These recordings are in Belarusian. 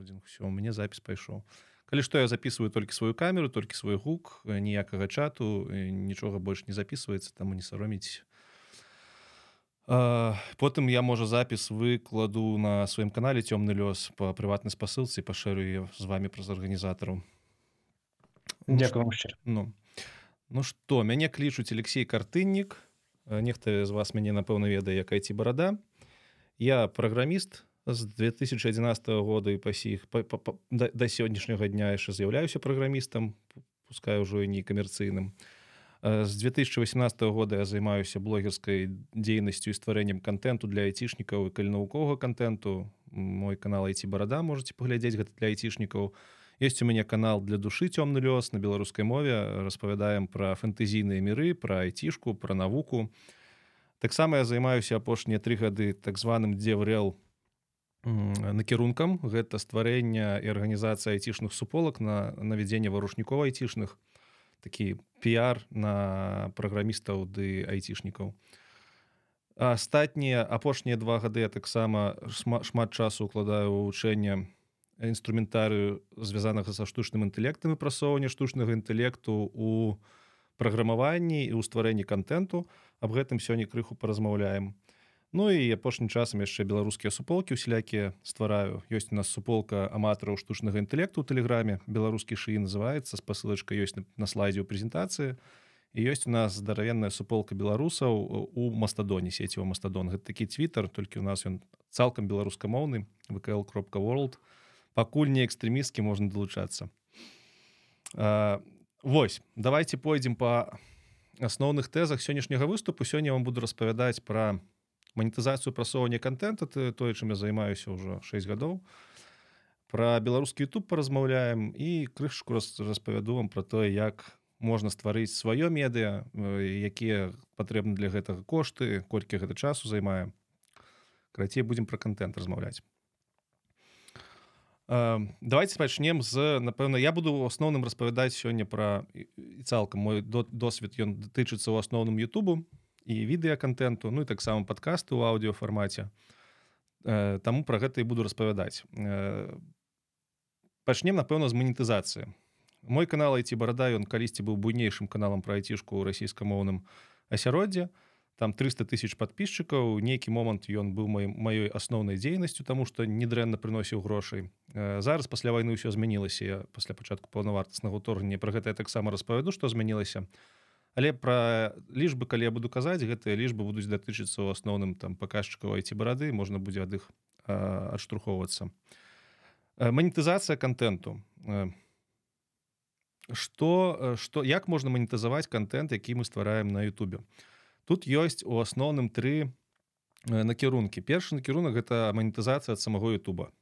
рэкординг все у мне запіс пайшоў калі што я записываю только сваю камеру толькі свой гук э, ніякага чату э, нічога больш не записывается таму не сароміць потым я можа запіс выкладу на сваім канале цёмны лёс по прыватнай спасылцы пашэрю з вами праз арганізатару ну, ну ну что ну, мяне клічуць Алексей картыннік э, нехта з вас мяне напэўна ведае як айці барада я праграміст то з 2011 года і па сііх да сённяшняга дня яшчэ з'яўляюся праграмістам пускай ужо і не камерцыйным з 2018 года я займаюся блогерскай дзейнасцю і стварэннем контенту для айцішнікаў і кальнаукога контенту мой канал айці барада можете паглядзець гэта для айцішнікаў ёсць у мяне канал для душы цёмны лёс на беларускай мове распавядаем пра фэнтэзійныя міры пра айцішку пра навуку таксама я займаюся апошнія тры гады так званым дзеврэл у накірункам гэта стварэння і арганізацыя айцішных суполак на навядзенне варушнікова айцішных такі піяр на праграмістаў ды айцішнікаў астатнія апошнія два гады таксама шмат, шмат часу укладаю вывучэнне інструментарыю звязаных са штучным інтэлектам і прасоўвання штучнага інтэлекту у праграмаванні і ў стварэнні контенту аб гэтым сёння крыху паразмаўляем на Ну і апошнім часам яшчэ беларускія суполкі усялякія ствараю ёсць у нас суполка аматараў штучнага інтэлекту у тэлеграме беларускі шыі называецца спасылачка ёсць на, на слайдзе ў прэзентацыі і ёсць у нас здаравенная суполка беларусаў у мастадоне сеціва мастадон гэта такі твиттер толькі у нас ён цалкам беларускамоўны вКл кропка world пакуль не экстрэміскі можна далучацца Вось давайте пойдзем по асноўных тэзах сённяшняга выступу сёння вам буду распавядаць про про манетызацыю прасоўвання контента тое чым я займаюся ўжо 6 гадоў про беларускі YouTube паразмаўляем і крышку распавяду вам про тое як можна стварыць сваё медыа якія э, патрэбны для гэтага кошты колькі гэта часу займаем крацей будем про контент размаўляць э, давайте пачнем з напэўна я буду ў асноўным распавядаць сёння про цалкам мой досвед ён датычыцца ў асноўным Ютубу у і відэакантэнту ну і таксама падкасты ў аўдыофармаце Таму пра гэта і буду распавядаць пачнем напэўна з манетызацыі мой канал айці барада ён калісьці быў буйнейшым каналам пра айцішку ў расійскамоўным асяроддзе там 300 тысяч подписчикаў нейкі момант ён быў мой маёй асноўнай дзейнасцю таму што недрэнна прыносіў грошай зараз пасля вайны ўсё змянілася пасля пачатку паўнавартаснага торгня пра гэта я таксама распавяду што змянілася на Але пра лічбы калі я буду казаць гэтыя лічбы будуць датычыцца ў асноўным там паказчыкаў айці барады можна будзе ад іх адштурхоўвацца э, манетызацыя контенту что э, что э, як можна манетызаваць контент які мы ствараем на Ютубе тут ёсць у асноўным тры накірункі першы накірунак гэта манетызацыя ад самого Ютуба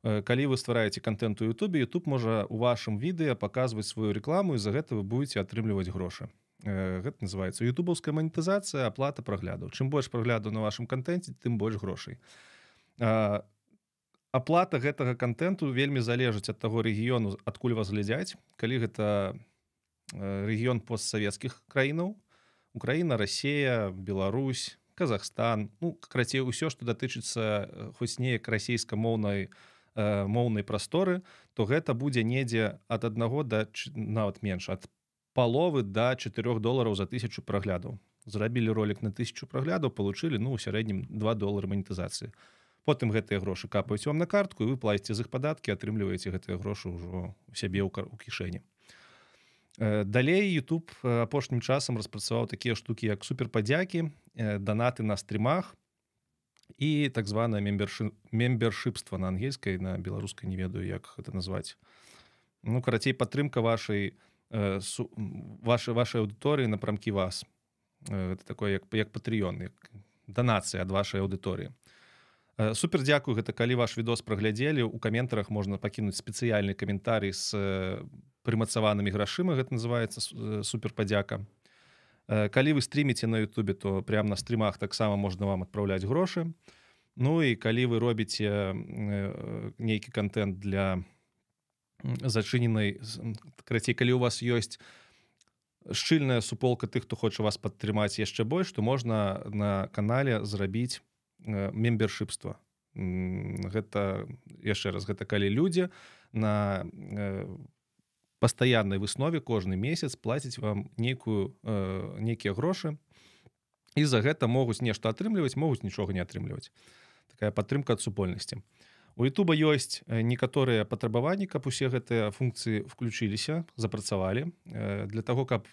калі вы ствараеце контенту Ютубе YouTube можа у вашым відэа паказваць сваю рекламу і за гэта вы будете атрымліваць грошы Э, гэта называется ютубаўская манетызацыя аплата праглядаў чым больш прагляду на вашым контенце тым больш грошай а, аплата гэтага контенту вельмі залежыць ад таго рэгіёну адкуль вас глядзяць калі гэта э, рэгіён постсавецкіх краінаў Украіна Росія Беларусь Казахстан ну, крацей усё што датычыцца э, хоць неяк расійскамоўнай моўнай прасторы то гэта будзе недзе ад аднаго да нават менш ад по паловы до 4 долларов за тысячу проглядаў зрабілі ролик на тысячу праглядаў получили ну у сярэднім 2 доллара манітызацыі потым гэтыя грошы капаюць вам на картку і вы плаце з іх падаткі атрымліваеце гэтыя грошы ўжо у сябе ў кар у кішэні э, Далей YouTube э, апошнім часам распрацаваў такія штукі як суперпадзякі э, данаты на стрімах і так званая мембершыпства на ангельскай на беларускай не ведаю як гэта назваць ну карацей падтрымка вашай на ваш э, вашай аўдыторыі напрамкі вас гэта э, такое як як патрыён як данацыі ад вашай аўдыторыі э, супер дзякую гэта калі ваш відос праглядзелі у каментарах можна пакінуць спецыяльны каментарый з прымацаванымі грашыма гэта называется супер падзяка калі вы стрыміце на Ютубе то прям на стрымах таксама можна вам адпраўляць грошы Ну і калі вы робіце нейкі контент для для зачыненай крацей калі у вас ёсць шчыльная суполка тых хто хоча вас падтрымаць яшчэ больш то можна на канале зрабіць э, мембершыпства гэта яшчэ раз гэта калі людзі на э, пастаяннай выснове кожны месяц плаціць вам нейкую э, нейкія грошы і за гэта могуць нешта атрымліваць могуць нічога не атрымліваць такая падтрымка ад супольнасці а у Ютуба ёсць э, некаторыя патрабаванні каб усе гэтыя функцыі включіліся запрацавалі э, для того каб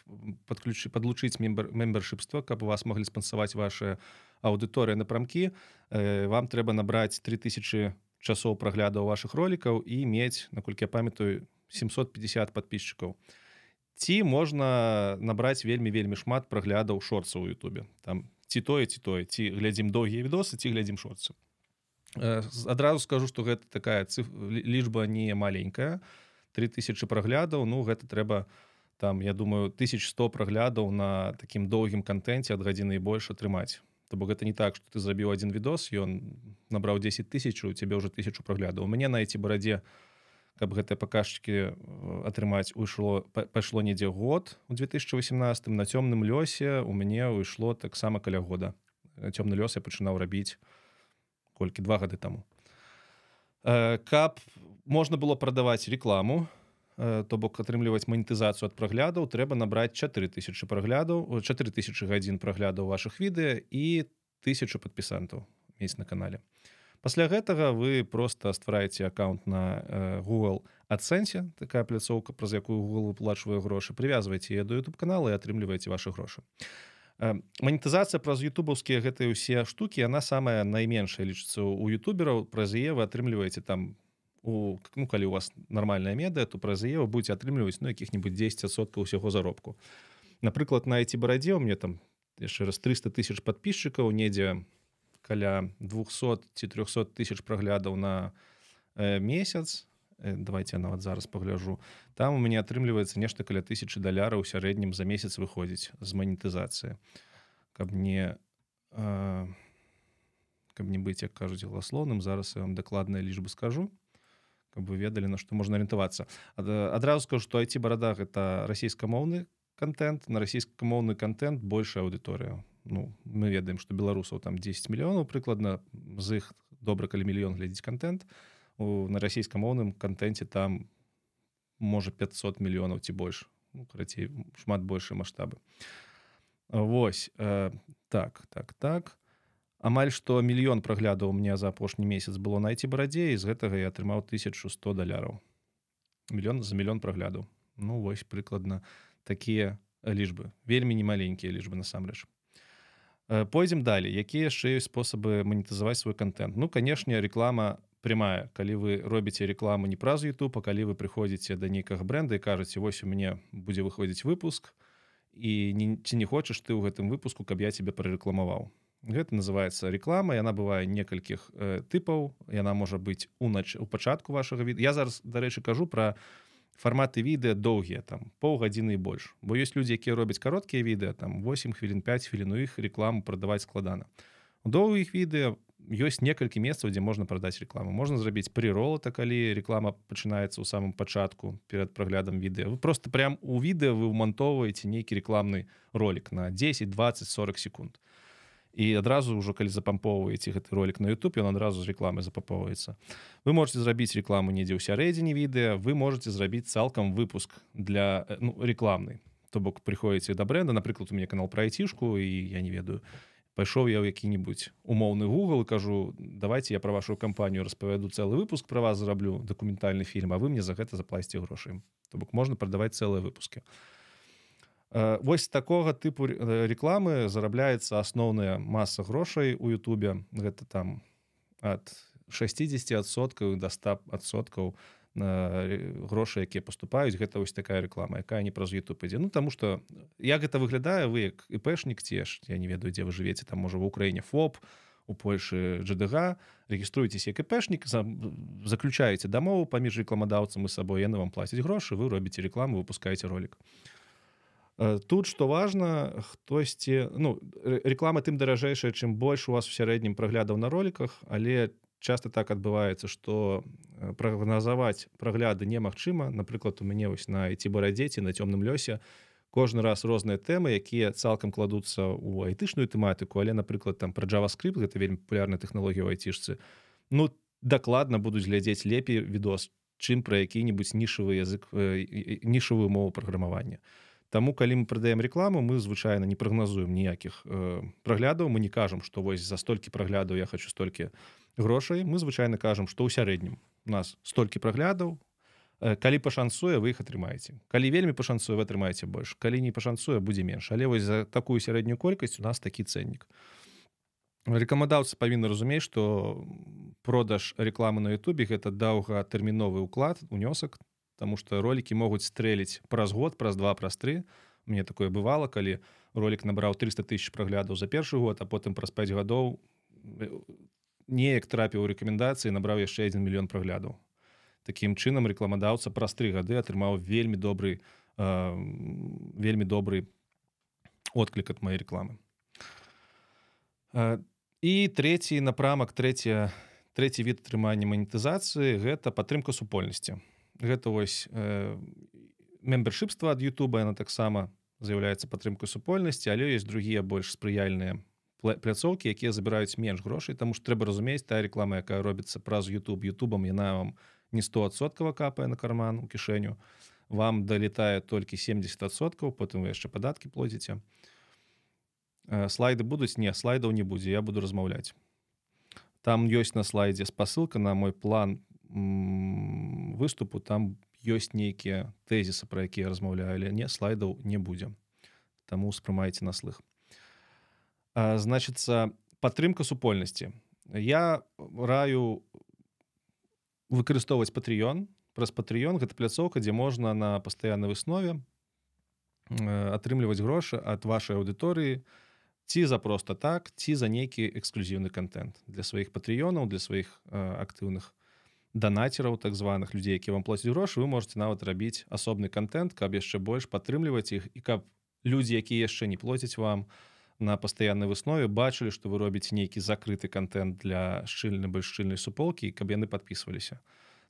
подключ подлучыць мембер мембершипства каб у вас могли спансаваць ваша аўдыторыя напрамкі э, вам трэба набраць 3000 часоў праглядаў ваших роликаў і мець наколькі я памятаю 750 подписчиков ці можна набраць вельмі вельмі шмат праглядаў шорца у Ютубе там ці тое ці тое ці глядзім доўгія відосы ці глядзім шорцу Э, адразу скажу что гэта такая циф... лічба не маленькая 3000 праглядаў ну гэта трэба там я думаю 1100 праглядаў на такім доўгім контенте ад гадзіны больш атрымаць то бок гэта не так что ты забіў один відос ён набраў 10 тысяч у тебе уже тысячу праглядаў у мяне на эти барадзе каб гэтыя паказчыкі э, атрымаць ушло пайшло недзе год у 2018 на цёмным лёсе у мяне ўйшло таксама каля года цёмны лёс я пачынаў рабіць колькі два гады таму э, каб можна было прадаваць рекламу э, то бок атрымліваць манетызацыю ад праглядаў трэба набраць 4000 праглядаў 4000 гадзін праглядаў ваших відэа і 1000 подпісантаў есть на канале пасля гэтага вы просто ствараеце аккаунт на э, google адсэнсе такая пляцоўка праз якую google выплачвае грошы прывязвайце я до youtube канала і атрымліваеце ваши грошы а Э, манітызацыя праз ютубаўскія гэтыя ўсе штукі она самая найменшая лічыцца у ютубераў праз яе вы атрымліваеце там у ну калі у вас нармальная медыа то праз яе вы будзе атрымліваць на ну, якіх-нибудь 10сот ўсяго заробку напрыклад на эти барадзе у мне там яшчэ раз 300 тысяч подписчикаў недзе каля 200 ці 300 тысяч праглядаў на э, месяц то Э, давайте я нават зараз пагляжу там у мяне атрымліваецца нешта каля тысячи даляраў у сярэднім за месяц выходзіць з манетызацыі каб мне э, каб не быць як кажуць гласлоным зараз я вам дакладная лічбы скажу каб вы ведалі на што можна арыентавацца адразу скажу што айці барада гэта расійкамоўны контент на расійкамоўны контент большая аўдыторыя Ну мы ведаем што беларусаў там 10 мільёнаў прыкладна з іх добра калі мільён глядзіць контент то у, на расійкамоўным контенте там можа 500 мільёнаў ці больш карацей шмат большыя масштабы Вось э, так так так амаль што мільён праглядаў у меня за апошні месяц было найти барадзе з гэтага я атрымаў 1100 даляраў мільён за мільён праглядаў Ну вось прыкладна такія лічбы вельмі немаленькія лічбы насамрэч э, пойдзем далі якія яшчэ спосабы манетызаваць свой контент ну канешне реклама на прямая калі вы робіце рекламу не праз YouTube а калі вы прыходзіце да нейкага бренда і кажаце вось у мне будзе выходзіць выпуск і не, ці не хочаш ты ў гэтым выпуску каб я тебе прарекламаваў Гэта называется реклама яна бывае некалькіх э, тыпаў яна можа быць у нач у пачатку вашага від я зараз дарэчы кажу про форматы відэа доўгія там паўгадзіны больш бо ёсць людзі якія робяць кароткія відэа там 8 хвілін 5 хвіліну іх рекламу прадаваць складана доўгіх відэа ёсць некалькі месцаў дзе можна прадаць рекламу можна зрабіць прырола так калі реклама пачынаецца ў самым пачатку перад праглядам відэа вы просто прям у відэа вы ўмантоўваеце нейкі рекламны ролик на 10 20 40 секунд і адразу ўжо калі запамповаеце гэты ролик на YouTube ён адразу з рекламы запаповваецца вы можете зрабіць рекламу недзе ў сярэдзіне відэа вы можете зрабіць цалкам выпуск для э, ну, рекламнай то бок прыходзіце да бренда напрыклад у меня канал про айцішку і я не ведаю у пайшоў я ў які-небудзь умоўны Google кажу давайте я про вашу кампанію распавяду цэлы выпуск пра вас зараблю дакументальны фільм а вы мне за гэта заплаце грошы то бок можна прадаваць цэлыя выпускі восьось такога тыпу рекламы зарабляецца асноўная масса грошай у Ютубе гэта там от 60 адсоткаў до 100 адсоткаў на Э, грошы якія поступаюць гэта вось такая реклама якая не праз YouTube ідзе Ну тому что я гэта выглядае вы як іпэшнік теж Я не ведаю дзе вы жывеце там можа в Україніне фоп у Польше ДДГ регіструйтесь як іпэшнік за... заключаеце дамову паміж рекламадаўцам і сабой яны вам плацяць грошы вы робіце рекламу выпускаете ролик э, тут что важно хтосьці ну реклама тым даражэйшая чым больш у вас у сярэднім праглядаў на роликах але там часто так адбываецца что э, прагназаваць прагляды немагчыма напрыклад у мяне вось на ці барадзеці на цёмным лёсе кожны раз розныя тэмы якія цалкам кладуцца ў айтычную тэматыку але напрыклад там пра джаваскрыпт гэта вельмі популярная тэхналогія айцішцы Ну дакладна будуць глядзець лепей відос чым пра які-небудзь нішавы язык э, нішавую мову праграмавання Таму калі мы прадаем рекламу мы звычайна не прагназуем ніякіх э, праглядаў мы не кажам што вось за столькі праглядаў я хочу столькі на грошай мы звычайна кажам што ў сярэднім у нас столькі праглядаў э, калі пашанцуе вы их атрымаеце калі вельмі пашанцуе вы атрымаеце больш калі не пашанцуе будзе менш але вось за такую сярэднюю колькасць у нас такі ценнік рэкамадаўцы павінны разумець што продаж рекламы на Ютубе гэта даўгатэрміновы ўклад унёсак Таму што ролики могуць стрэліць праз год праз два праз тры мне такое бывало калі ролик набраў 300 тысяч праглядаў за першы год а потым праз 5 гадоў там э, неяк трапіў рэкамендацыі набраў яшчэ один мільён праглядаў Такім чынам рэкламадаўца праз тры гады атрымаў вельмі добры э, вельмі добры отклік ад моей рекламы э, і третий напрамак третья третий від атрымання манітызацыі гэта падтрымка супольнасці гэта вось э, мемберыпства ад Ютуба яна таксама з'яўляецца падтрымкай супольнасці але ёсць другія больш спрыяльныя пляцоўкі якія забіраюць менш грошай тому ж трэба разумець та реклама якая робіцца праз YouTube Ютубам яна вам не стосоткава капае на карман у кішэню вам далітае толькі 70соткаў потым вы яшчэ падаткі плодзіце слайды будуць не слайдаў не будзе я буду размаўляць там ёсць на слайдзе спасылка на мой план выступу там ёсць нейкія тэзісы про якія размаўляю але не слайдаў не будзе там успрымайце на слых значится падтрымка супольнасці я раю выкарыстоўваць патрыён праз патрыён гэта пляцоўка дзе можна на пастаяннай выснове э, атрымліваць грошы ад вашай аўдыторыі ці за просто так ці за нейкі эксклюзіўны контент для сваіх патрыёнаў для сваіх э, актыўных донатераў так званых людзей які вам плаць грошы вы можете нават рабіць асобны контент каб яшчэ больш падтрымліваць іх і каб людзі якія яшчэ не плоціць вам у на пастаяннай выснове бачылі што вы робіць нейкі закрыты контент для шчыльны больш шчыльнай суполкі каб яны подписываліся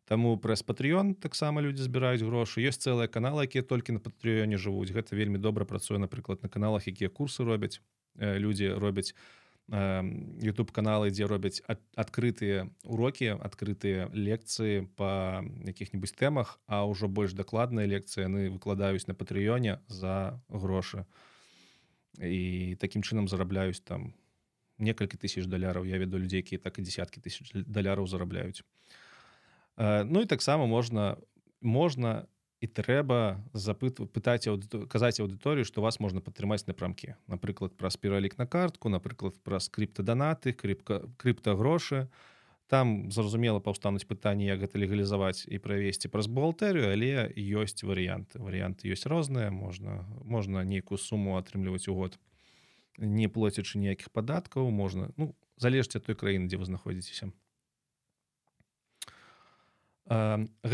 там прэс патреон таксама людзі збіраюць грошы ёсць цэлыя каналы якія толькі на патрыёне жывуць гэта вельмі добра працуе напрыклад на каналах якія курсы робяць э, людзі робяць э, youtube каналы дзе робяць ад, адкрытыя урокі адкрытыя лекцыі по якіх-небудзь тэмах а ўжо больш дакладныя лекцыі яны выкладаюць на патрыёне за грошы то і такім чынам зарабляюць там некалькі тысяч даляраў я веду людзей якія так і десяткі тысяч даляраў зарабляюць э, Ну і таксама можна можна і трэба запытваць пытаць аудиторі, казаць аўдыторыю што вас можна падтрымаць напрамкі напрыклад праз пералік на картку напрыклад праз скрыпта данаты крыпка крыпта грошы то там зразумела паўстануць пытанні як гэта легалізаваць і правесці праз бухгалтерыю але ёсць варыянт варыянты ёсць розныя можна можна нейкую суму атрымліваць у год не плоцячы ніякіх падаткаў можна ну залежце той краіны дзе вы знаходзіцеся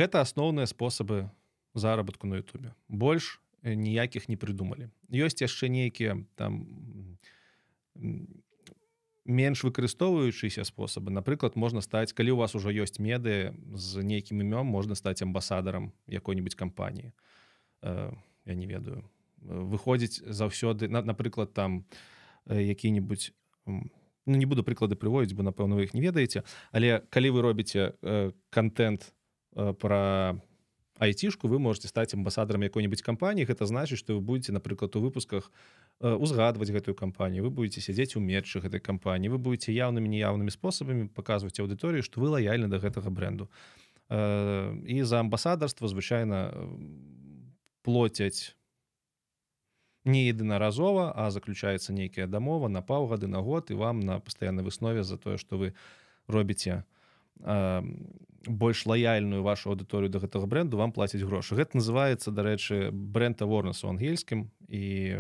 гэта асноўныя спосабы заработку на Ютубе больш э, ніякіх не прыдумалі ёсць яшчэ нейкія там не менш выкарыстоўваючыся спосабы напрыклад можна стаць калі у вас ужо ёсць меды з нейкім імём можна стаць амбасадарам якой-нибудь кампаніі э, я не ведаю выходзіць заўсёды напрыклад там які-нибудь э, ну, не буду прыклады прыводзіць бо напэўна вы іх не ведаеце але калі вы робіце э, контент про там айцішку вы можете стаць амбасадарам якой-небудзь кампаніі гэта значыць што вы будете напрыклад у выпусках э, узгадваць гэтую кампанію вы будете сядзець у меччы гэтай кампаніі вы будете яўнымі неяўнымі спосабамі паказваць аўдыторыю што вы лаяльны да гэтага бренду і э, за амбасадарства звычайна э, плотяць не единаразова а заключаецца нейкая дамова на паўгады на год і вам на пастаяннай выснове за тое што вы робіце на больш лояльную вашу аудыторыю до гэтага бренду вам плаціць грошы гэта называется дарэчы бренда ворнасу ангельскім і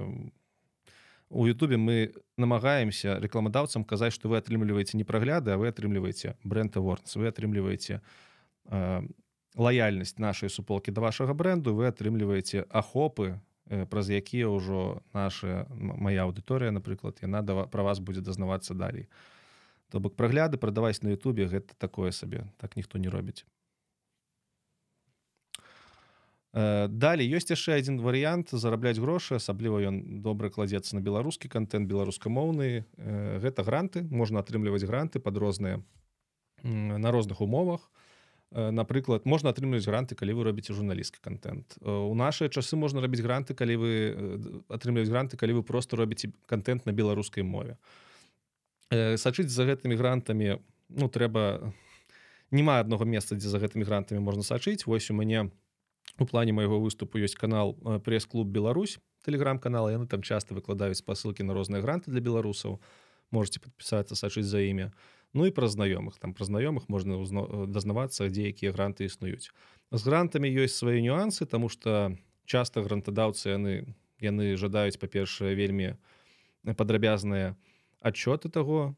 у Ютубе мы намагаемся рекламадаўцам казаць что вы атрымліваеце не прагляды а вы атрымліваеце бренда ворс вы атрымліваеце э, лояльнасць нашай суполки до вашага бренду вы атрымліваеце ахопы э, праз якія ўжо наша мая аўдыторыя напрыклад яна да, про вас будзе дазнавацца далей то То бок прагляды прадаваць на Ютубе гэта такое сабе так ніхто не робіць. Э, Далі ёсць яшчэ адзін варыянт зарабляць грошы, асабліва ён добра кладзецца на беларускі контент беларускамоўны. Э, гэта гранты можна атрымліваць гранты пад розныя на розных умовах. Э, напрыклад, можна атрымліваць гранты, калі вы робіце журналісцкі контент. У нашыя часы можна рабіць гранты, калі вы атрымліваць гранты, калі вы просто робіце контент на беларускай мове сачыць за гэтымі грантамі ну трэба нема аднаго месца дзе за гэтымі грантамі можна сачыць восьось у мяне у плане майго выступу ёсць канал э, прэс-клуб Беларусь телеграм-канала яны там часто выкладаюць спасылкі на розныя гранты для беларусаў можете подпісацца сачыць за імя Ну і пра знаёмых там пра знаёмых можна узна... Э, дазнавацца дзе якія гранты існуюць з грантамі ёсць свае нюансы тому что часто грантадаўцы яны яны жадаюць па-першае вельмі э, падрабязная на адчёты таго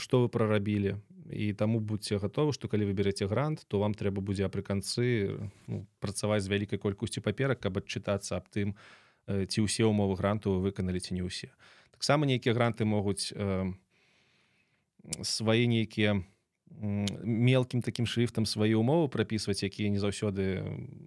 што э, вы прарабілі і таму будьце готовы што калі вы берце грант то вам трэба будзе апрыканцы ну, працаваць з вялікай колькасці паперак каб адчытацца аб тым э, ці ўсе умовы гранту вы выканалі ці не ўсе таксама нейкія гранты могуць э, свае нейкія, мелкім таким шрифтам свае умовы прапісваць якія не заўсёды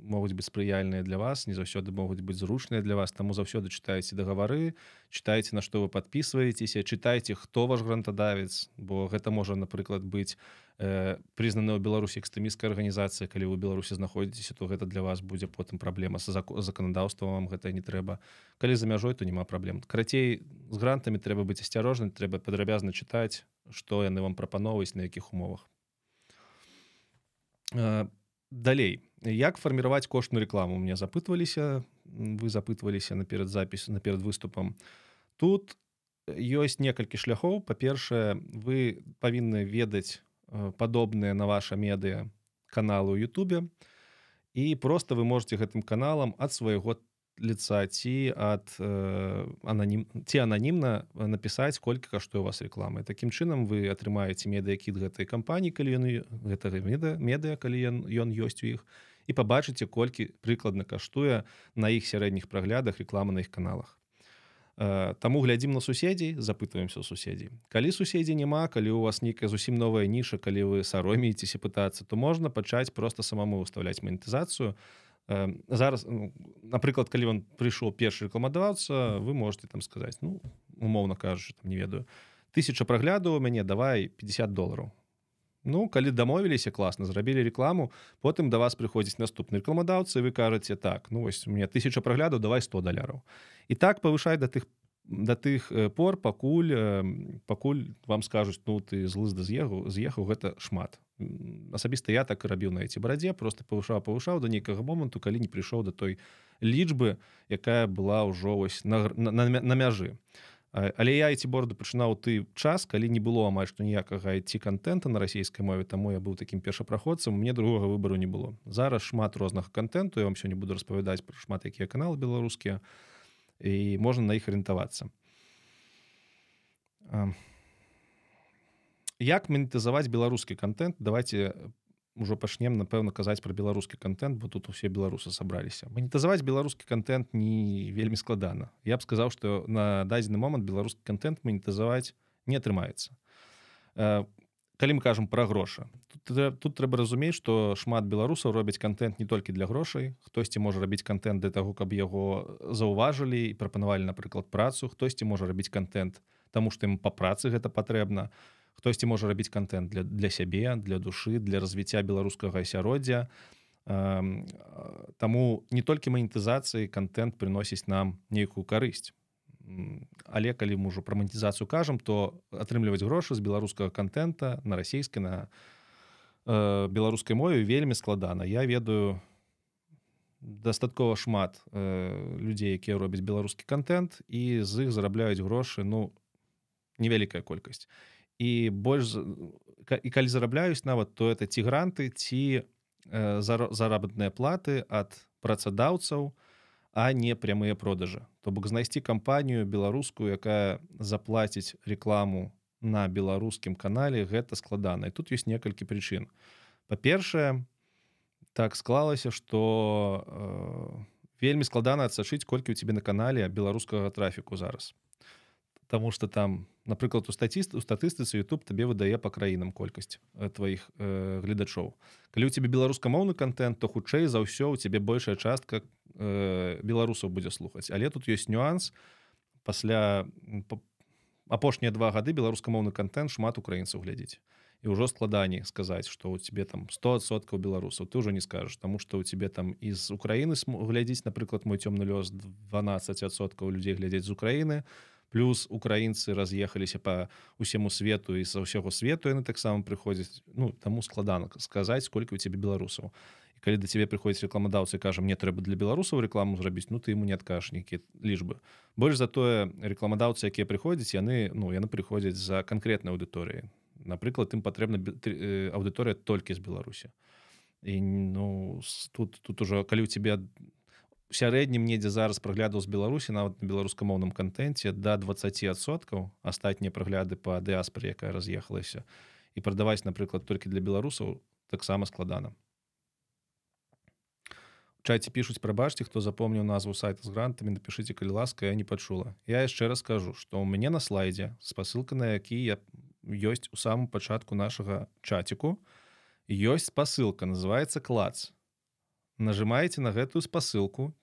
могуць быць спрыяльныя для вас не заўсёды могуць быць зручныя для вас таму заўсёды читаеце договоры читаеце на что вы подписываетесь читаеце хто ваш грантадавец бо гэта можа напрыклад быць э, прызнаны ў беларусі экстэміскай арганізацыі калі вы беларусі знаходзіцеся то гэта для вас будзе потым праблема са законадаўствам вам гэта не трэба калі за мяжой то няма праблем карацей з грантамі трэба быць асцярожным трэба падрабязна чытаць што яны вам прапановваюць на якіх умовах э, далей як фарміраваць кошную рекламу мне запытваліся э, вы запытваліся наперад э, запіс наперад выступам тут ёсць некалькі шляхоў па-першае вы павінны ведаць падобныя на ваша медыя каналы Ютубе і просто вы можете гэтым каналам ад свайго лица ці ад э, ананім ці ананімна э, напісаць колькі каштуе вас рекламы такім чынам вы атрымаеце медыякіт гэтай кампаніі калі яны гэтага меда медыа калі ён ён ёсць у іх і пабачыце колькі прыкладна каштуе на іх сярэдніх праглядах рекламы на іх каналах э, Таму глядзім на суседзій, запытваемся ў суседзій. Калі суседзі няма, калі ў вас нейкая зусім новая ніша, калі вы саромеецеся пытацца, то можна пачаць проста самому выставляць манетызацыю, зараз ну, напрыклад калі он прыйшоў першы рэкламадавацца вы можете там сказаць ну умоўно кажучы там не ведаю 1000 прагляду у мяне давай 50 долларов ну калі дамовіліся класна зрабілі рекламу потым до да вас прыходзіць наступны рэкламадаўцы вы кажаце так ну вось у меня 1000 прагляду давай 100 даляраў і так павышай да тых по да тых э, пор пакуль пакуль вам скажуць ну ты злызда з'еху з'ехаў гэта шмат асабіста я так рабіў на эти барадзе просто павышаў павышаў до нейкага моманту калі не прыйшоў да той лічбы якая была ўжо вось на, на, на, на мяжы але я эти борду пачынаў ты час калі не было амаль што ніякага ці контента на расійскай мове таму я быў такім першапраходцам мне другога выбару не было зараз шмат розных контенту я вам сёння буду распавядаць пра шмат якія каналы беларускія а і можна на іх арыентавацца. Як манетызаваць беларускі контент давайте ўжо э, пачнем напэўна казаць пра беларускі контент бо тут усе беларусы сабраліся манетызаваць беларускі контент не вельмі складана Я б сказаў што на дадзены момант беларускі контент манетызаваць не атрымаецца калі мы кажам пра грошы тут, тут трэба разумець што шмат беларусаў робяць контент не толькі для грошай хтосьці можа рабіць контент для таго каб яго заўважылі і прапанавалі напрыклад працу хтосьці можа рабіць контент таму што ім па працы гэта патрэбна хтосьці можа рабіць контент для, для сябе для душы для развіцця беларускага асяроддзя Таму не толькі манетызацыі контент приносіць нам нейкую карысць але калі мы ўжо прамантызацыю кажам то атрымліваць грошы з беларускага контента на расійскай на э, беларускай мове вельмі складана я ведаю дастаткова шмат э, людзей якія робяць беларускі контент і ну, з іх зарабляюць грошы ну невялікая колькасць і больш і калі зарабляюсь нават то это ці гранты ці э, зар... заработныя платы ад працадаўцаў то а не прямыя продажы то бок знайсці кампанію беларускую якая заплаціць рекламу на беларускім канале гэта складана і тут ёсць некалькі прычын па-першае так склалася что э, вельмі складана адсачыць колькі у тебе на канале беларускага трафіку зараз тому что там напрыклад у статіст у статыстыцы YouTube табе выдае по краінам колькасць тваіх э, э гледачоў калі у тебе беларускамоўны контент то хутчэй за ўсё у тебе большая частка э, беларусаў будзе слухаць але тут есть нюанс пасля по апошнія два гады беларускамоўны контент шмат украінцаў глядзець і ўжо складаней сказаць что у тебе там 100соткаў беларусаў ты уже не скажешь тому что у тебе там из Украіны глядзець напрыклад мой цёмны лёс 12соткаў людзей глядзець з Украіны то плюс украінцы раз'ехаліся по усему свету і са ўсяго свету яны таксама прыходзяць ну таму складана сказаць сколько у цябе беларусаў і калі да цябе прыходзіць рекламадаўцы кажа мне трэба для беларусаў рекламу зрабіць ну ты ему не адкашнікі лічбы больш затое э, рекламадаўцы якія прыходзяць яны ну яны прыходзяць за конкретной аўдыторыі напрыклад ім патрэбна э, аўдыторыя толькі з беларусі і ну тут тут ужо калі у тебя сярэднім недзе зараз праглядаў з беларусі нават беларускамоўным контенте до да 20соткаў астатнія прагляды по дыаспоре якая раз'ехалася і продаваць напрыклад толькі для беларусаў таксама складана чайце пишутць прабачце хто запомніў назву сайта з грантамі напишите калі ласка я не пачула я яшчэ раз кажу что у мяне на слайдзе спасылка на які я ёсць у самом пачатку нашага чатіку ёсць спасылка называется клац нажимаете на гэтую спасылку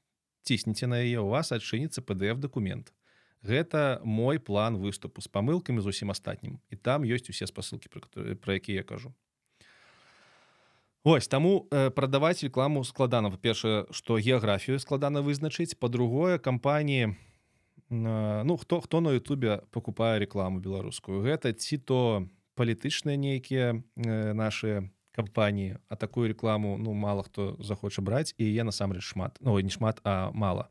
цісніце на яе у вас адчыніцца pdf дакумент Гэта мой план выступу з памылкамі зусім астатнім і там ёсць усе спасылкі пра якія я кажу Ось, таму э, прадаваць рекламу складана па-першае што геаграфію складана вызначыць па-другое кампаніі э, ну хто хто на Ютубе пакупае рекламу беларускую гэта ці то палітычныя нейкія э, нашыя кампаніі а такую рекламу ну мало хто захоча браць і я насамрэч шмат ну, не шмат а мало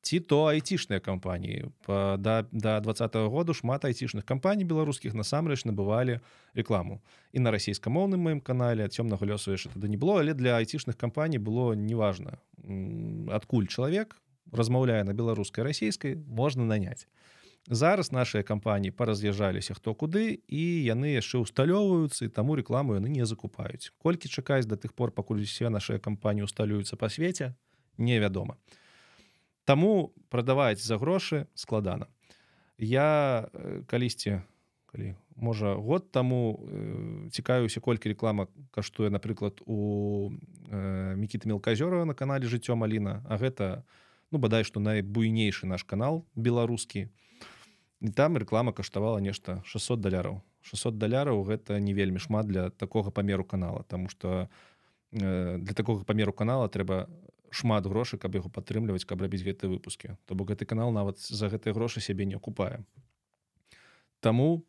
ці то айцішныя кампаніі да, да 20 -го году шмат айцішных кампаній беларускіх насамрэч набывалі рекламу і на расійкамоўным маім канале цёмнага лёсу яшчэ тады не было але для айцішных кампаній было неважна адкуль чалавек размаўляе на беларускай расійскай можна наняць зараз нашыя кампаніі паразъязджаліся хто куды і яны яшчэ ўсталёўваюцца таму рекламу яны не закупаюць колькі чакаюць до тых пор пакуль все наша кампаніі усталююцца па свеце невядома Таму прадаваць за грошы складана я э, калісьці калі можа год таму э, цікаюся колькі реклама каштуе напрыклад у э, мікіты мелказёрова на канале жыццё маліна а гэта ну бадай што найбуйнейшы наш канал беларускі на і там реклама каштавала нешта 600 даляраў 600 даляраў гэта не вельмі шмат для такога памеру канала тому что э, для такого памеру канала трэба шмат грошай каб яго падтрымліваць каб рабіць гэты выпускі то бок гэты канал нават за гэтыя грошы сябе не акупае Таму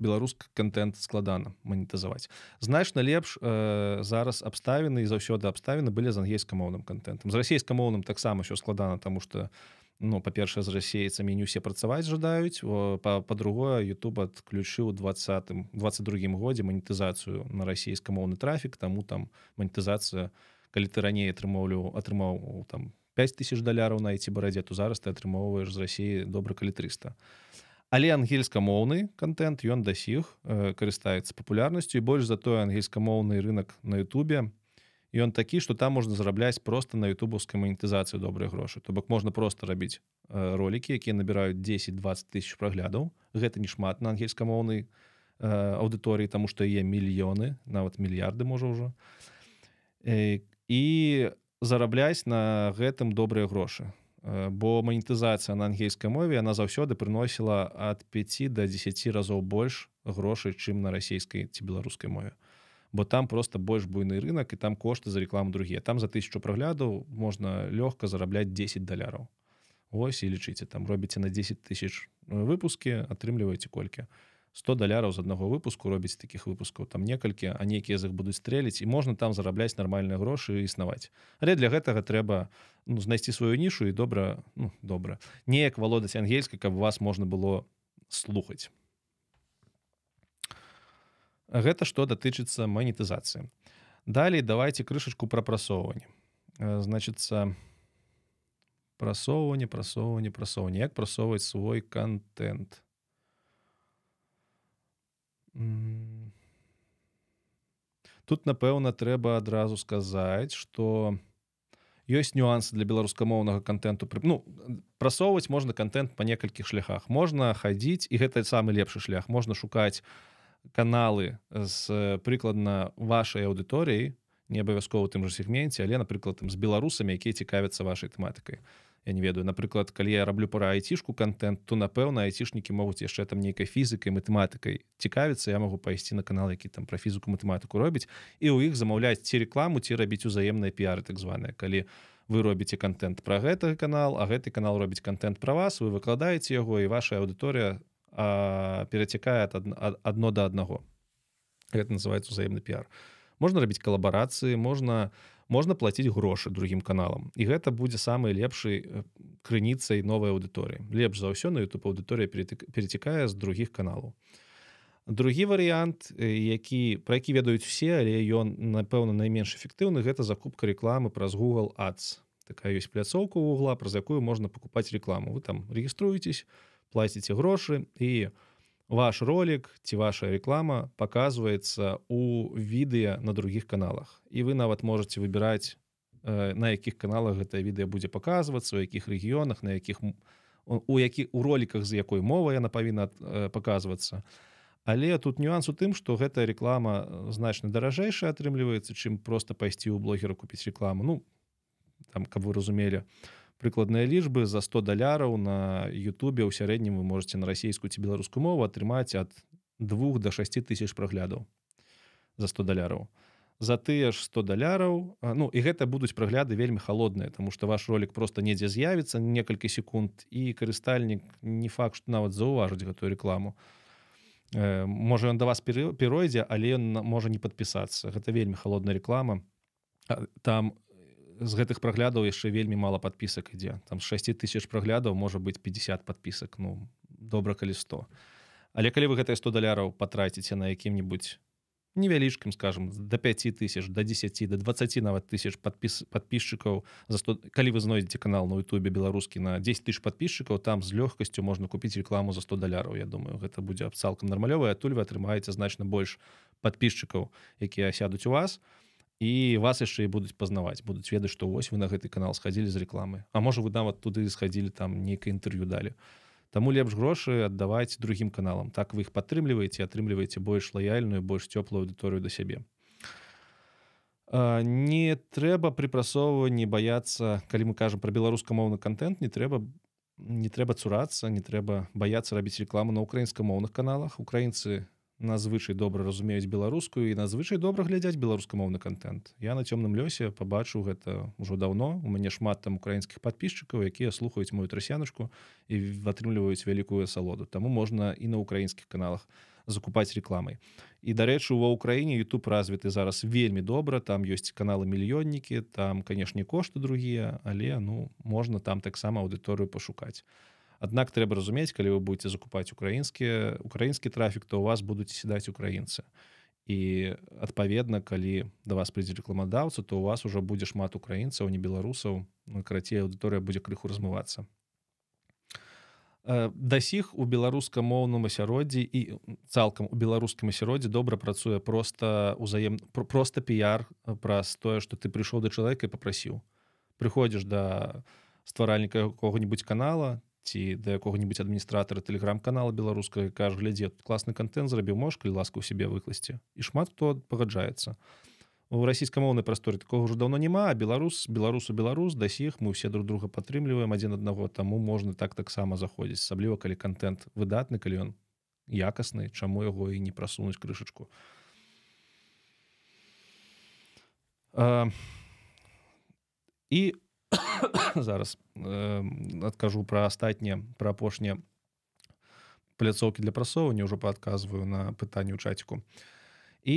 беларуск контент складана манетазаваць значна лепш э, зараз абставіны і заўсёды абставіны былі з ангейскамоўным контентам з расійкамоўным таксама що складана тому что у ну па-першае з расейцамі не ўсе працаваць жадаюць па-другое -па Ютуб адключыў 20 22 годзе манетызацыю на расійскамоўны трафік таму там манетызацыя калі ты раней атрымаўлю атрымаў там 5000 даляраў найці барадзе то зараз ты атрымоўваеш з рассіі добра калі 300 ангельскамоўны контент ён дасіх э, карыстаецца папулярнасцю і больш затое ангельскамоўны рынок на Ютубе на ён такі что там можна зарабляць просто на ютубаўскай манетызацыі добрыя грошы то бок можна просто рабіць э, ролики якія набіраюць 10-20 тысяч праглядаў гэта не шмат на ангельскамоўнай э, аўдыторыі тому что яе мільёны нават мільярды можа ўжо і э, зарабляць на гэтым добрыя грошы бо манетызацыя на ангельскай мове она заўсёды прыносіла от 5 до 10 разоў больш грошай чым на расійскай ці беларускай мове бо там просто больш буйны рынок і там кошты за рекламу другія там за тысячу праглядаў можна лёгка зарабляць 10 даляраў Вось і лічыце там робіце на 10 тысяч э, выпускі атрымліваеце колькі 100 даляраў з аднаго выпуску робіць таких выпускаў там некалькі а нейкія з іх будуць стрэліць і можна там зарабляць нармальныя грошы існаваць але для гэтага трэба ну, знайсці сваю нішу і добра ну, добра неяк валодаць ангельскай каб вас можна было слухаць Гэта што датычыцца манетызацыі. Далей давайте крышачку прапрасоўванне. Э, значится прасоўванне, прасоўванне, прасоўванне, як прасоўваць свой контент. Тут напэўна, трэба адразу сказаць, што ёсць нюанс для беларускамоўнага контенту ну, прасоўваць можна контент па некалькіх шляхах. можна хадзіць і гэта самы лепшы шлях можна шукаць, каналы з э, прыкладна вашай аўдыторыяй не абавязкова тым жа сегменце але напрыклад там з беларусамі якія цікавяцца вашай тэматыкай я не ведаю напрыклад калі я раблю пара айцішку контент то напэўна айцішнікі могуць яшчэ там нейкай фізікай матэматыкай цікавіцца я магу пайсці на канал які там пра фізіку матэматыку робіць і ў іх замаўляць ці рекламу ці рабіць узаемныя піары так званыя калі робіце контент про гэты канал а гэты канал робіць контент про вас вы выкладаеце яго і ваша аўдыторыя перацікае адно да аднаго гэта называется взаемны пиар можна рабіць калабарацыі можна можна платціць грошы другім каналам і гэта будзе самай лепшай э, крыніцай новай аўдыторыі лепш за ўсё на YouTube аўдыторыя перацікае з другіх каналаў другі варыянт э, які пра які ведаюць усе але ён напэўна найменш эфектыўны гэта закупка рекламы праз google ads такая ёсць пляцоўка вугла праз якую можна пакупаць рекламу вы там регіструецесь плаціце грошы і ваш ролик ці ваша реклама показваецца у відэа на других каналах і вы нават можете выбіраць э, на якіх каналах гэтае відэа будзе паказвацца у якіх рэгіёнах на якіх у які у роликах з якой мовы яна павінна э, паказвацца але тут нюанс у тым что гэтая реклама э, значна даражэйшая атрымліваецца чым просто пайсці ў блогера купіць рекламу ну там каб вы разумелі то прыкладныя лічбы за 100 даляраў на Ютубе ў сярэднім вы можете на расійскую ці беларускую мову атрымаць ад двух до 6 тысяч праглядаў за 100 даляраў за тыя ж 100 даляраў ну і гэта будуць прагляды вельмі холодныя тому что ваш ролик просто недзе з'явіцца некалькі секунд і карыстальнік не факт что нават заўважыць гэтую рекламу э, можа ён до вас перайдзе але ён можа не подпісацца гэта вельмі холодная реклама там у з гэтых праглядаў яшчэ вельмі мало подпісак ідзе там 6 тысяч праглядаў можа быть 50 подпісак ну добра калі 100 але калі вы гэтыя 100 даляраў потратіце на якім-нибудь невялічкім скажем до 5000 до 10 до 20 нават тысяч подпіс подписчикаў за 100 калі вы знойдзеце канал на Ютубе беларускі на 10 тысяч подписчикаў там з лёгкасцю можна купіць рекламу за 100 даляраў Я думаю гэта будзе цалкам нармалёвая туль вы атрымаеце значна больш подписчикаў якія асядуць у вас то і вас яшчэ і будуць пазнаваць будуць ведаць што вось вы на гэты канал схадзілі з рекламы А можа вы нават туды схадзілі там нейкае інтэрв'ю далі Таму лепш грошы аддаваць другім каналам так вы іх падтрымліваеце атрымліваеце больш лаяльную больш цёплую аўдыторыю да сябе не трэба прыпрасоўванні баяцца калі мы кажам пра беларускамоўны контент не трэба не трэба цурацца не трэба баяцца рабіць рекламу на украінскамоўных каналах украінцы не надзвычай добра разумеюць беларускую і надзвычай добра глядзяць беларускамоўны контент я на цёмным лёсе побачу гэта ўжо давно у мяне шмат там украінскіх подписчиков якія слухаюць мою трасянушку і атрымліваюць вялікую асалоду таму можна і на украінскіх каналах закупаць рекламай і дарэчы ва ўкраіне YouTube развіты зараз вельмі добра там ёсць каналы мільённікі там канешне кошты другія але ну можна там таксама аўдыторыю пашукаць а Аднак трэба разумець, калі вы будете закупаць украінскі украінскі трафік, то у вас будуць седаць украінцы. І адпаведна, калі да вас прыйдзе рэкламадаўца, то у вас ужо будзе шмат украінцаў, не беларусаў, ну, карацей аўдыторыя будзе крыху размывацца. Э, Дасіх у беларускамоўным асяроддзі і цалкам у беларускім асяроддзі добра працуе проста ўзаем проста піяр праз э, тое, што ты прыйшоў да чалавека і попрасіў. Прыходзіш да э, стваральніка якога-небудзь канала, ці да якога-небудзь адміністратора тэлеграм-канала беларускага кажа глядзе тут класны контент зрабіў мошка і ласка ў сябе выкласці і шмат хто пагаджаецца расійкамоўнай прасторы такого ўжо даўно няма беларус беларусу беларус да сіх мы ўсе друг друга падтрымліваем адзін аднаго таму можна так таксама заходзіць асабліва калі контент выдатны калі ён якасны чаму яго і не прасунуць крышачку і у зараз э, адкажу пра астатнія пра апошнія пляцоўкі для прасоўвання ўжо паадказваю на пытанню чатціку і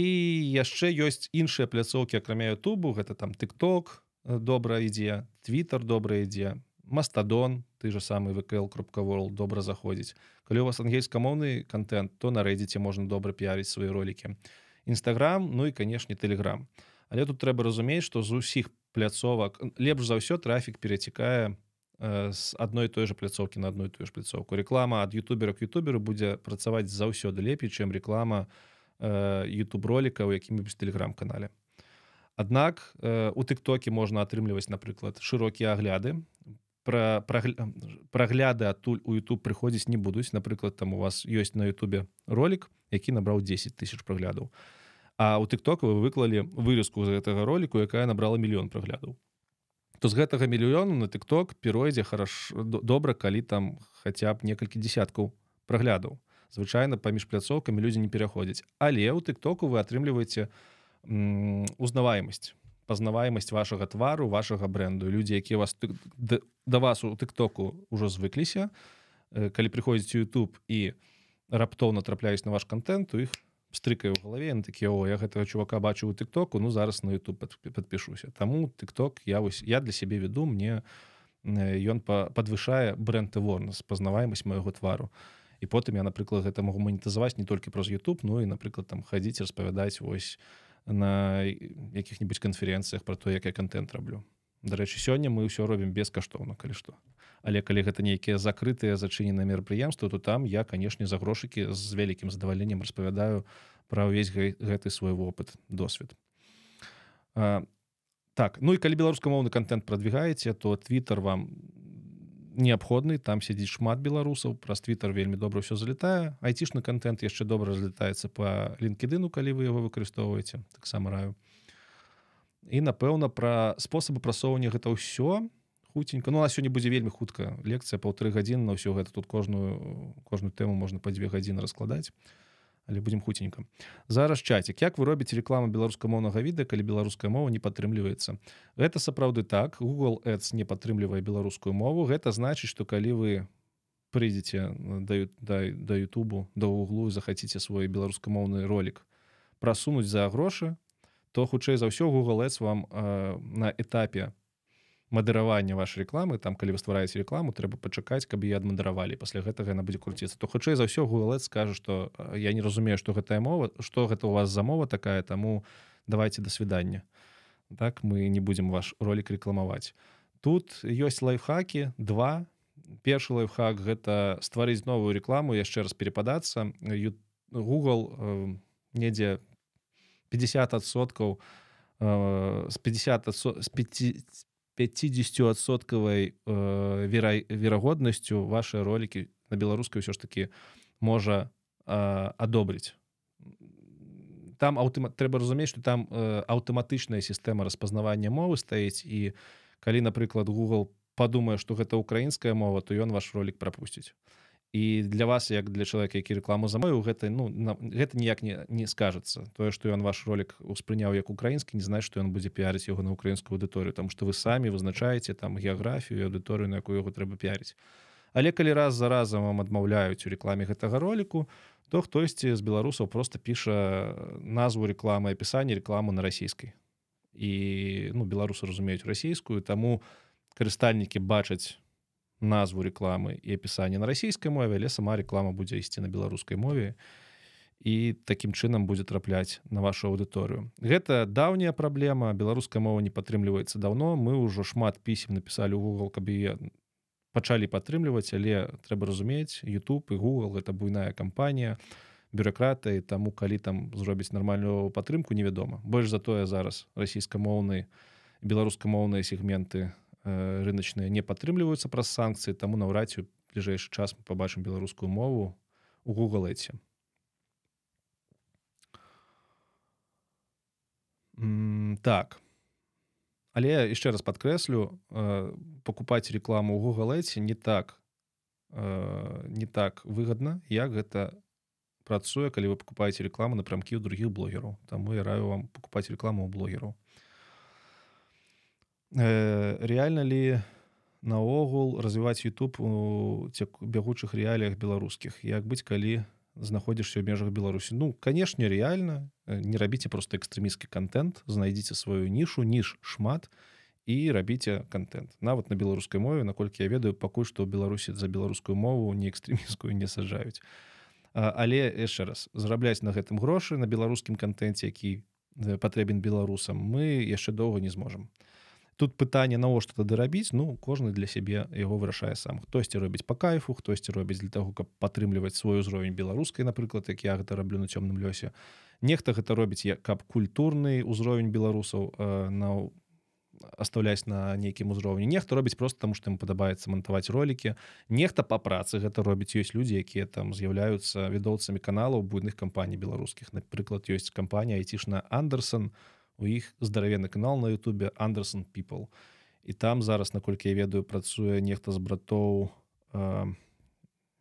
яшчэ ёсць іншыя пляцоўкі акрамя Ютубу гэта там тыкток э, добра ідзе Twitter добра ідзе мастадон ты же самы вКл кропкавол добра заходзіць калі у вас ангельскамоўны контент то нарэдзіце можна добра п'явіць свае ролики нстаграм Ну і канешне телеграм але тут трэба разумець што з усіх по пляцовак лепш за ўсё трафік перацікае з э, адной той же пляцоўкі на одну і тую ж пляцоўку реклама ад ютубера к ютуберу будзе працаваць заўсёды лепей чым реклама youtube роликаў якімі без телеграм-канале Аднак э, у тыктоке можна атрымліваць напрыклад шырокія агляды пра прагля... прагляды адтуль у YouTube прыходзіць не будуць напрыклад там у вас ёсць на Ютубе ролик які набраў 10 тысяч праглядаў то А ў тикток вы выклалі вырезку з гэтага роліку, якая набрала мільён праглядаў. То з гэтага мільёну на тикток перайдзе хараш... добра, калі там хаця б некалькі десяткаў праглядаў. Звычайна паміж пляцоўкамі людзі не пераходзяць. Але ў тыктоку вы атрымліваеце узнаваемасць пазнаваемасць вашага твару вашага бренду людзі якія вас да вас у тыктоку ўжо звыкліся э, калі прыходзіць YouTube і раптоўна трапляюць на ваш контент у іх стрыкаю в галаве такі О я гэтага чувака бачу у тыктоку ну зараз на YouTube пад, подпішуся таму тыкток я вось я для сябе веду мне ён э, па, падвышае бренды ворнас пазнаваемасць майго твару і потым я напрыклад гэта могу манітызаваць не толькі праз YouTube Ну і напрыклад там хадзіць распавядаць вось на якіх-небудзь канферэнцыях про то як я контент раблю Дарэчы сёння мы ўсё робім без каштоўна калі што а але калі гэта нейкія закрытыя зачыненыя мерапрыемствы то там я канешне за грошыкі з вялікім задавальленнем распавядаю пра ўвесь гэ, гэты свой вопыт досвед а, так ну і калі беларускамоўны контент продвигаеце то twitter вам неабходны там сядзіць шмат беларусаў праз twitter вельмі добра ўсё залетае айцішны контент яшчэ добра разлетаецца по лінкедыну калі вы его выкарыстоўваеце таксама раю напэўна пра спосабы прасоўвання гэта ўсё то хуценька ну, у нас сёння будзе вельмі хутка лекцыя паўтары гадзіны на ўсё гэта тут кожную кожную тэму можна па дзве гадзіны раскладаць але будзем хуценька зараз чацік як вы робіце рекламу беларускамоўнага відэа калі беларуская мова не падтрымліваецца гэта сапраўды так google Ads не падтрымлівае беларускую мову гэта значыць что калі вы прыйдзеце дают да да Ютубу да углу захаціце свой беларускамоўны ролик прасунуць за грошы то хутчэй за ўсё google Ads вам э, на этапе на мадыравання вашай рекламы там калі вы ствараеце рекламу трэба пачакаць каб я адмадыравалі пасля гэтага яна будзе круціцца то хутчэй за ўсё гулет скажа что я не разумею что гэтая мова что гэта у вас за мова такая таму давайте да свидання так мы не будзем ваш ролик рекламаваць тут ёсць лайфхаки два першы лайфхак гэта стварыць новую рекламу яшчэ раз перепадацца Google э, недзе 50 адсоткаў э, с 50 с 5 50 50сотковой э, вера верагоднасцю ваши ролики на беларускай ўсё ж таки можа э, одобрить там аўтыма трэба разумець что там аўтаматычная э, сістэма распазнавання мовы стаіць і калі напрыклад Google подумае что гэта украинская мова то ён ваш ролик пропустить і для вас як для чалавека які рекламу замовіў гэта ну гэта ніяк не не скажется тое что ён ваш ролик успрыняў як украінскі не знаю что ён будзе піарыць яго на украінскую аудыторыю там что вы самі вызначаеце там геаграфію аудыторыю на якую яго трэба піарыць але калі раз за разам вам адмаўляюць у рекламе гэтага роліку то хтосьці з беларусаў просто піша назву рекламы опісання рекламу на расійскай і ну беларусы разумеюць расійскую таму карыстальнікі бачаць назву рекламы и описание на российской мове але сама реклама будзе ісці на беларускай мове і таким чынам будзе трапляць на вашу аўдыторыю гэта даўняя праблема беларуская мова не падтрымліваецца давно мы ўжо шмат пісем написали угол каб я пачалі падтрымліваць але трэба разумець YouTube и Google это буйная кампанія бюракраты таму калі там зробіць нармальную падтрымку невядома больш затое зараз расійкамоўны беларускамоўныя сегменты на Э, рыначныя не падтрымліваюцца праз санкцыі таму наўрад ці бліжэйшы час мы побачым беларускую мову у гугалэце так але яшчэ раз падкрэслю э, пакупаць рекламу ў гугалэце не так э, не так выгодна як гэта працуе калі вы пакупаеце рекламу напрамкі ў другіх блогераў таму я раю вам пакупаць рекламу ў блогераў реально ли наогул развіваць YouTube у бягучых реаліях беларускіх як быць калі знаходзішся ў межах беларусі ну канешне реально э, не рабіце просто экстрэміскі контент знайдзіце сваю нішу ніж шмат і рабіце контент нават на беларускай мове наколькі я ведаю пакуль што ў беларусі за беларускую мову не экстрэміскую не сажаюць але яшчэ раз зарабляць на гэтым грошы на беларускім контенте які э, патрэбен беларусам мы яшчэ доўга не зможам а тут пытанне навошта тады рабіць ну кожны для сябе яго вырашае сам хтосьці робіць по кайфу хтосьці робіць для того каб падтрымліваць свой узровень беларускай напрыклад як я гэта раблю на цёмным лёсе нехта гэта робіць як каб культурны ўзровень беларусаў э, на оставляць на нейкім узроўні нехто робіць просто таму што ім падабаецца мантаваць ролики нехта па працы гэта робіць ёсць людзі якія там з'яўляюцца відоўцамі каналаў буйных кампаній беларускіх напрыклад ёсць кампанія айцішна Андерсон у у іх здаравены канал на Ютубе Андерсон People і там зараз наколькі я ведаю працуе нехта з братоў э,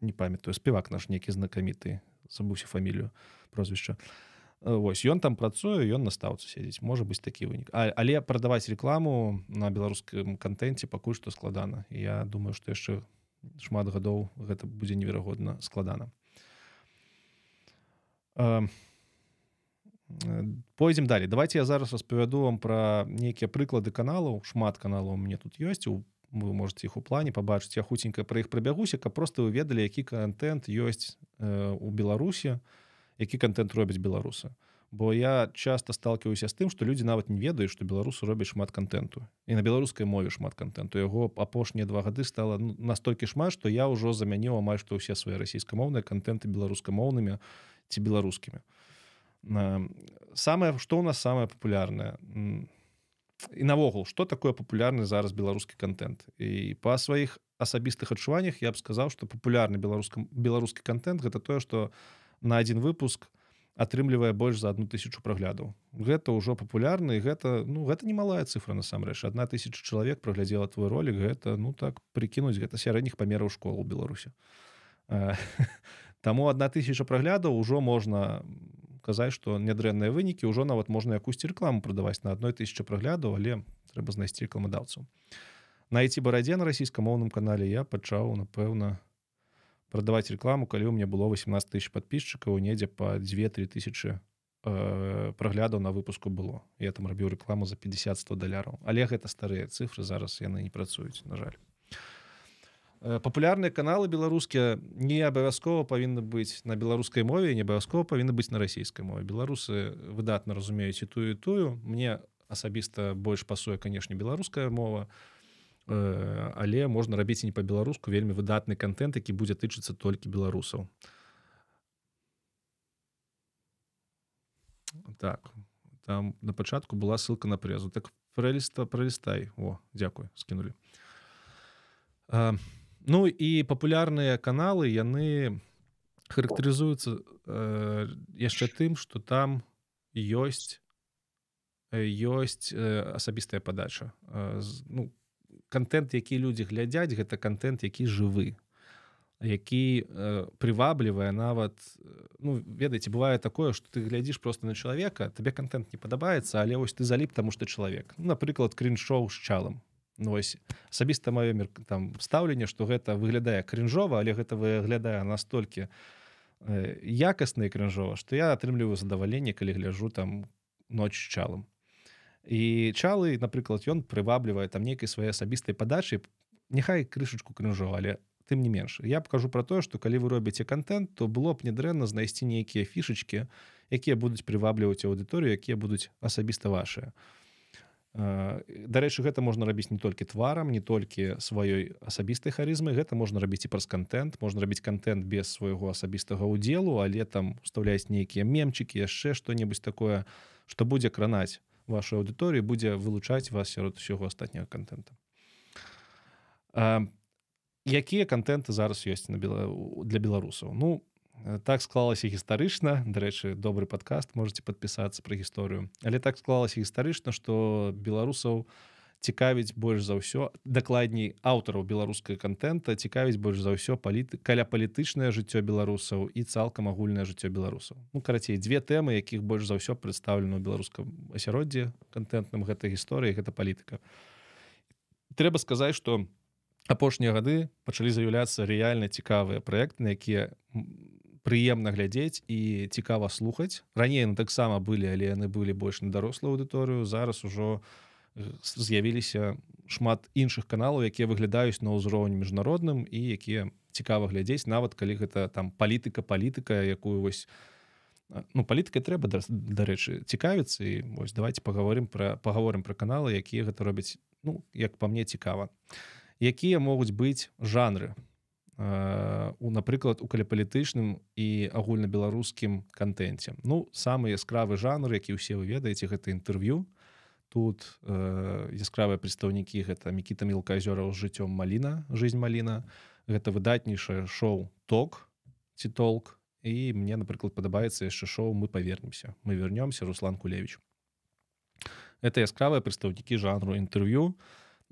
не памятаю спевак наш нейкі знакаміты забуўся фамілію прозвішча э, Вось ён там працуе ён настаўцы сядзіць можа быць такі вынік а, але прадаваць рекламу на беларускім контенте пакуль што складана я думаю что яшчэ шмат гадоў гэта будзе неверагодна складана а э, пойдзем далей давайте я зараз распавяду вам про нейкія прыклады каналаў шмат каналаў мне тут ёсць у вы можете іх у плане побачыць я хуценька про іх прабягуся каб просто вы ведалі які контент ёсць э, у беларусі які контент робіць беларусы бо я часто сталкиваюся з тым что люди нават не ведаюць что беларусы робяць шмат контенту і на беларускай мове шмат контенту яго апошнія два гады стала ну, настолькі шмат что я ўжо замяніў амаль што ўсе свае расійкамоўныя контенты беларускамоўнымі ці беларускімі то самае что у нас самое популярнае і наогул что такое популярны зараз беларускі контент і па сваіх асабістых адчуваннях я б сказаў что популярны беларускам беларускі контент гэта тое что на один выпуск атрымлівае больш за одну тысячу праглядаў гэта ўжо популярны гэта ну гэта не малая цифра насамрэч одна тысяча чалавек проглядзела твой ролик гэта ну так прикінуть гэта сярэдніх памераў школу беларусі э, там одна тысяча праглядаў ужо можна казаць што нядрэнныя вынікі ўжо нават можна якусьці рекламу прадаваць на одной тысячи праглядаў але трэба знайсці рекламадаўцу найти барадзе на расійкамоўным канале я пачаў напэўна прадаваць рекламу калі у мне было 18 тысяч подписчиков недзе по 2-3 тысячи э, праглядаў на выпуску было я там рабіў рекламу за 50 100 даляраў але гэта старыя цифры зараз яны не працуюць на жаль Э, папулярныя каналы беларускія не абавязкова павінны быць на беларускай мове не абавязкова павінны быць на расійскай мове беларусы выдатна разумеюць і тую і тую мне асабіста больш пасуе канешне беларуская мова э, але можна рабіць не па-беларуску вельмі выдатны контент які будзе тычыцца толькі беларусаў так там на пачатку была ссылка на прэзу так прэліста пралістай о дзякую скінулі а э, Ну і папулярныя каналы яны характарызуюцца э, яшчэ тым, што там ёсць ёсць э, асабістая падача. Э, э ну, контент, які людзі глядзяць, гэта контент, які жывы які э, приваблівае нават э, ну ведаеце бывае такое что ты глядзіш просто на чалавека табе контент не падабаецца але вось ты заліп таму что чалавек ну, напрыклад крин-шоу с чалам Нось ну, асабіста маё мер там стаўленне, што гэта выглядае крыжова, але гэта выглядае настолькі э, якасна крыжова, што я атрымліваю задавалленне, калі гляжу там ноч чалым. І чалы, напрыклад, ён прываблівае там нейкай свае асабістай падачы, няхай крышачку крыжова, але тым не менш. Я пакажу пра тое, што калі вы робіце контент, то было б недрэнна знайсці нейкія фішачкі, якія будуць прывабліваць аўдыторыю, якія будуць асабіста вашыя. Э, Дарэчы, гэта можна рабіць не толькі тварам, не толькі сваёй асабістай харызмы, гэта можна рабіць і праз контент, можна рабіць контент без свайго асабістага ўдзелу, але там уставляць нейкія мемчыкі яшчэ што-небудзь такое, што будзе кранаць вашу аўдыторыю, будзе вылучаць вас сярод усяго астатняга контента. Якія э, контенты зараз ёсць на для беларусаў? Ну Э, так склалася гістарычна дарэчы добры падкаст можете подпісацца пра гісторыю але так склалася гістарычна что беларусаў цікавіць больш за ўсё дакладней аўтараў беларускай контента цікавіць больш за ўсё паліты каля палітычнае жыццё беларусаў і цалкам агульнае жыццё беларусаў ну карацей две тэмы якіх больш за ўсё прадстаўлена ў беларускам асяроддзі контентным гэта гісторыя гэта палітыка трэба сказаць что апошнія гады пачалі заяўляцца рэальна цікавыя проекты на якія прыемна глядзець і цікава слухаць раней на таксама былі але яны былі больш на дарослую аўдыторыю зараз ужо э, з'явіліся шмат іншых каналаў якія выглядаюць на ўзроўні міжнародным і якія цікава глядзець нават калі гэта там палітыка палітыка якую вось ну палітыкай трэба дарэчы цікавіцца і вось давайте паговорым про паговорым про каналы якія гэта робяць ну як па мне цікава якія могуць быць жанры у Э, у напрыклад у каліпалітычным і агульнабеларускім кантэнце ну самы яскравы жанр які ўсе вы ведаеце гэта інтэрв'ю тут э, яскравыя прадстаўнікі гэта мікіта мелкаазёраў з жыццём маліна жизньнь маліна гэта выдатнейшае шоу ток ці толк і мне напрыклад падабаецца яшчэ шоу мы павернемся мы вернемся руслан кулевич это яскравыя прадстаўнікі жанру інтэрв'ю у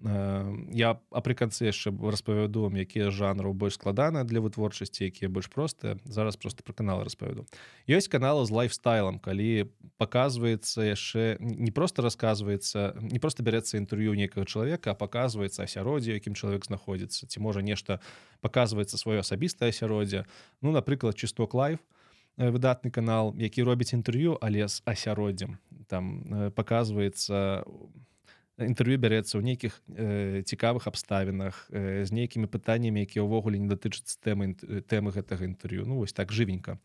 Э, я апрыканцы яшчэ распавяду вам якія жанры больш складаныя для вытворчасці якія больш простыя зараз просто про канал распавяду ёсць канала з лайфстайлам калі показваецца яшчэ не просто рассказывается не просто бярэцца інтэрв'ю некага чалавека паказваецца асяроддзе якім чалавек знаходзіцца ці можа нешта паказваецца сваё асабістае асяроддзе ну напрыклад чисток лайф э, выдатны канал які робіць інтэрв'ю але з асяроддзем там э, паказваецца у інтэрв'ю бярэцца ў нейкіх э, цікавых абставінах э, з нейкімі пытаннямі якія ўвогуле не датычацца тэмы э, тэмы гэтага інтэрв'ю ну вось так жывенька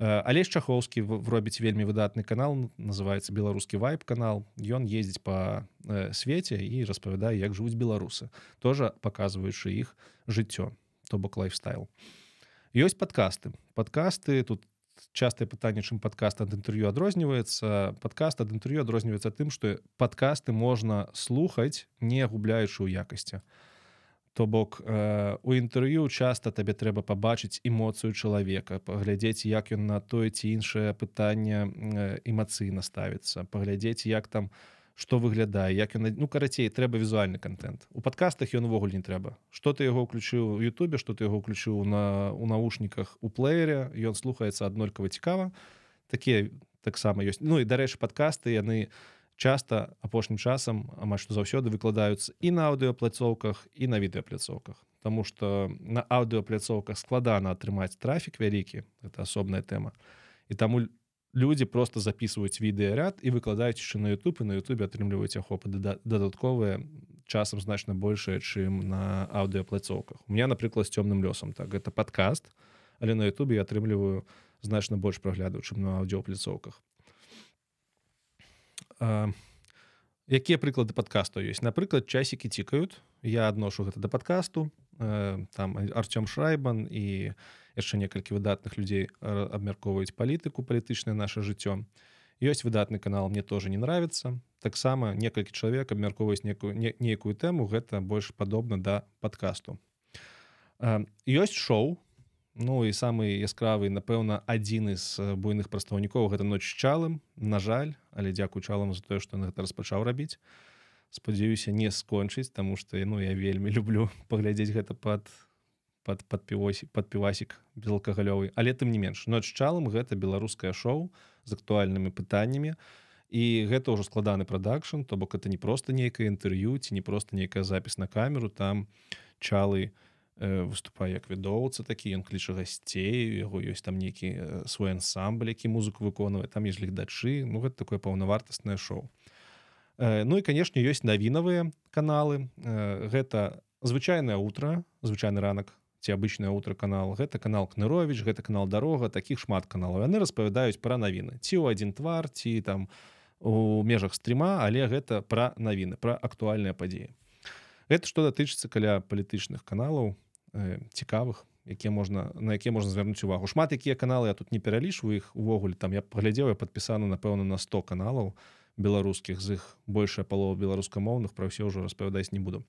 э, алелей чахоўскі робіць вельмі выдатны канал называется беларускі вайп канал ён ездзіць по э, свеце і распавядае як жывуць беларусы тоже показваючы іх жыццё то бок лайфстайл ёсць падкасты падкасты тут частае пытанне чым подкаст ад інтэрв'ю адрозніваецца подкаст ад інтэрв'ю адрозніваецца тым што подкасты можна слухаць не губляючы ў якасці то бок э, у інтэрв'ю часта табе трэба пабачыць эмоцыю чалавека паглядзець як ён на тое ці іншае пытанне э, эмацыйна ставіцца паглядзець як там у что выглядае як яна... ну карацей трэба візуальны контент у подкастах ён увогуле не трэба что ты яго ўключыў Ютубе что ты яго ўключыў на у наушніках у плеере ён слухаецца аднолькава цікава такія таксама ёсць Ну і дарэчы подкасты яны часто апошнім часам амаль што заўсёды выкладаюцца і на аўдыопляцоўках і на відэапляцоўках Таму что на аўдыопляцоўках складана атрымаць трафік вялікі это асобная тэма і таму для люди просто записываюць відэаряд і выкладаюць яшчэ на YouTube і на Ютубе атрымліваюць ахопы дадатковыя часам значна большая чым на аўдыаплацоўках у меня напрыклад з цёмным лёсам так гэта падкаст але на Ютубе атрымліваю значна больш прагляду чым на аўдыоплецоўках якія прыклады падкасту ёсць напрыклад часікі цікают я адношу гэта да падкасту Э, там Арцём Шайбан і яшчэ некалькі выдатных людзей абмяркоўваюць э, палітыку палітычнае наше жыццё. Ёсць выдатны канал мне тоже не нравится. Таксама некалькі чалавек абмяркоўваюць некую нейкую тэму, гэта больш падобна да падкасту. Ёсць э, шоу, Ну і самы яскравы, напэўна, адзіны з буйных прадстаўнікоў гэта ноч чалым, на жаль, але дзякую чалам за тое, што на гэта распачаў рабіць спадзяюся не скончыць тому что ну я вельмі люблю паглядзець гэта под под подпівосі подпівасік безалкагалёвы але тым не менш ноч чалам гэта беларускае шоу з актуальнымі пытаннямі і гэта ўжо складаны прадакшн то бок это не просто нейкае інтэрв'ю ці не просто нейкая запіс на камеру там чалы э, выступае як відоўца такі ён кліча гасцей яго ёсць там нейкі э, свой ансамбль які музыку выконвае там есть легдачы ну гэта такое паўнавартаснае шоу а Э, ну і канешне ёсць навінавыя каналы гэта э, звычайнае утра звычайны ранак ці обычнае утра канал гэта канал кныровович гэта канал дарога такіх шмат каналаў яны распавядаюць пра навіны ці ў адзін твар ці там у межах стрима але гэта пра навіны пра актуальныя падзеі это што датычыцца каля палітычных каналаў э, цікавых якія можна на якія можна звярнуць увагу шмат якія каналы я тут не пералішваю іх увогуле там я паглядзеў я падпісаны напэўна на 100 каналаў на беларускіх з іх большая палова беларускамоўных пра ўсё ўжо распавядаць не буду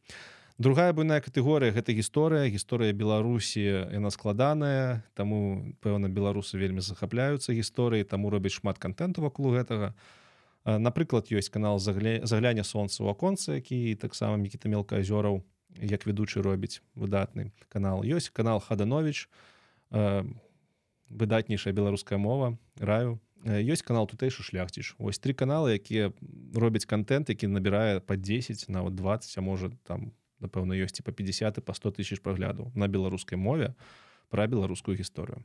другая буйная катэгорыя гэта гісторыя гісторыя беларусі яна складаная таму пэўна беларусы вельмі захапляюцца гісторыі таму робяць шмат контенту вакол гэтага напрыклад ёсць канал загля... загляне солнца у аконцы які таксама мікіта мелка азёраў як ведучы робіць выдатны канал ёсць канал хаданович выдатнейшая беларуская мова раю ёсць э, канал тутэйшы шляхціш ось три каналы якія робяць контент які набірае по 10 на вот 20 а можа там напэўна ёсць і по 50 по 100 тысяч праглядаў на беларускай мове про беларускую гісторыю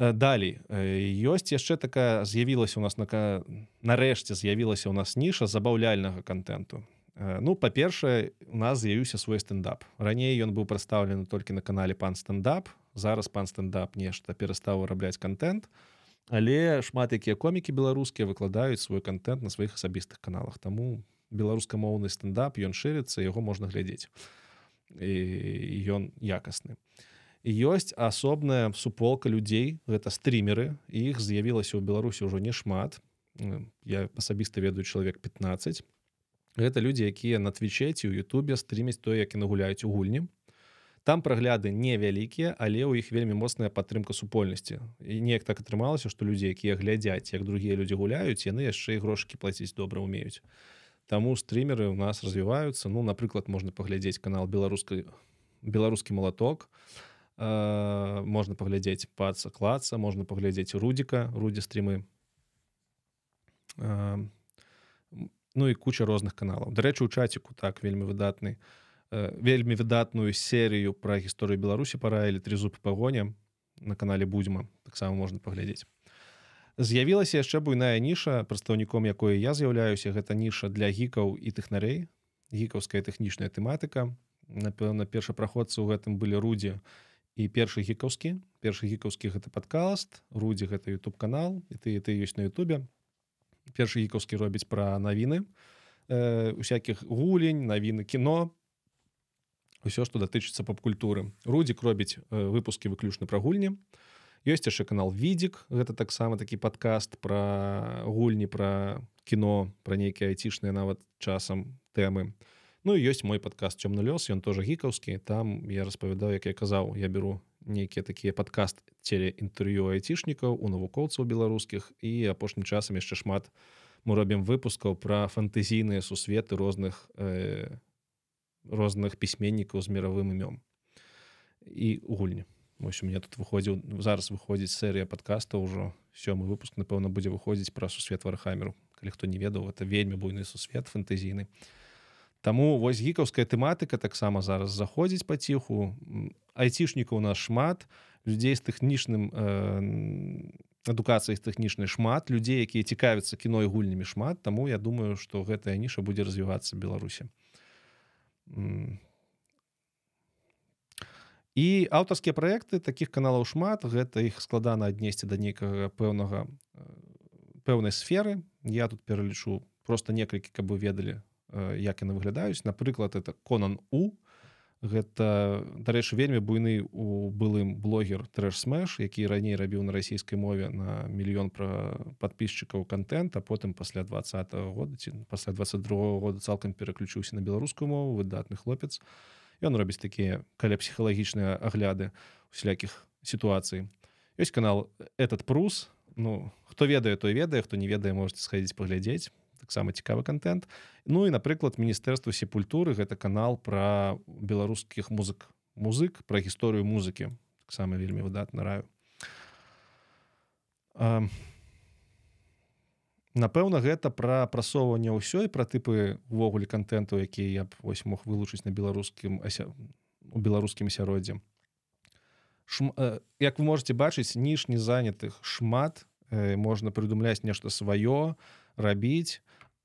э, далей э, ёсць яшчэ такая з'явілася у нас на нарэшце з'явілася у нас ніша забаўляльнага контенту ну па-першае у нас з'явіўся свой стендап раней ён быў прадстаўлены толькі на канале пан стендап зараз пан стендап нешта перастаў вырабляць контент то але шмат якія комікі беларускія выкладаюць свой контент на сваіх асабістых каналах таму беларускамоўны стендап ён шырыцца яго можна глядзець ён якасны ёсць асобная суполка людзей гэта стрімеры іх з'явілася ў беларусі ўжо немат я асабіста ведаю чалавек 15 гэта людзі якія на твічеці у Ютубе стрімяць то як і нагуляюць у гульні там прагляды невялікія але ў іх вельмі моцная падтрымка супольнасці і неяк так атрымалася што людзі якія глядзяць як другія людзі гуляюць яны яшчэ і грошыкі плаціць добра умеюць Таму стрімеры у нас развіваюцца ну напрыклад можна паглядзець канал беларускай беларускі малаток э, можна паглядзець паца клаца можна паглядзець рудзіка рудзі стрімы э, Ну і куча розных каналаў дарэчы у чаціку так вельмі выдатны у Э, вельмі выдатную серыю пра гісторыю беларусі пара или три зубы пагоня на канале будзьма таксама можна паглядзець з'явілася яшчэ буйная ніша прадстаўніком якое я з'яўляюся гэта ніша для гікаў і тэхнарей гікаўская тэхнічная тэматыка напэўна першапраходцы ў гэтым былі рудзі і першы гікаўскі першы гікаўскі гэта падкаст рудзі гэта youtube канал і ты ты ёсць на Ютубе першы гікаўскі робіць пра навіны э, усякіх гулень навіны кіно ўсё што датычыцца поп-культуры рудзік робіць э, выпускі выключна пра гульні ёсць яшчэ канал відзік гэта таксама такі падкаст пра гульні пра кіно пра нейкія айцішныя нават часам тэмы Ну і ёсць мой падкаст цёмны лёс ён тоже гікаўскі там я распавядаю як я казаў я беру нейкія такія падкаст целеінтэрв'ю айцішнікаў у навукоўцаў беларускіх і апошнім часам яшчэ шмат мы робім выпускаў пра фантазійныя сусветы розных у э, розных пісьменнікаў з мировым імём і гульні восьось у меня тут выходзіў зараз выходзіць серыя подкаста ўжо сёмы выпуск напэўна будзе выходзіць пра сусвет вархамеру калі хто не ведаў это вельмі буйны сусвет фэнтэзійны Таму вось гікаўская тэматыка таксама зараз заходзіць паціху айцішнікаў нас шмат людзей з тэхнічным э, адукацыя з тэхнічнай шмат людзей якія цікавяцца кіно і гульнямі шмат Таму я думаю што гэтая ніша будзе развівацца беларусі і аўтарскія проекты таких каналаў шмат гэта іх складана аднесці да нейкага пэўнага э, пэўнай сферы я тут пералічу просто некалькі каб вы ведалі э, як яны выглядаюць напрыклад это конан у гэта дарэчы вельмі буйны у былым блогер трэш-смэш які раней рабіў на расійскай мове на мільён пра подписчикаў контента потым пасля 20 -го года ці пасля 22 -го года цалкам пераключыўся на беларускую мову выдатны хлопец ён робіць такія каля псіхалагічныя агляды усялякіх сітуацый ёсць канал этот прус Ну хто ведае той ведае хто не ведае можете схадзіць паглядзець таксама цікавы контент Ну і напрыклад міністэрства сепультуры гэта канал про беларускіх музык музык про гісторыю музыкі таксама вельмі выдатна раю а, Напэўна гэта пра прасоўванне ўсёй пра тыпы увогуле контенту які я б вось мог вылучыць на беларускім ася у беларускім асяроддзе Шм... Э, як вы можете бачыць ніж не занятых шмат э, можна прыдумляць нешта сваё рабіць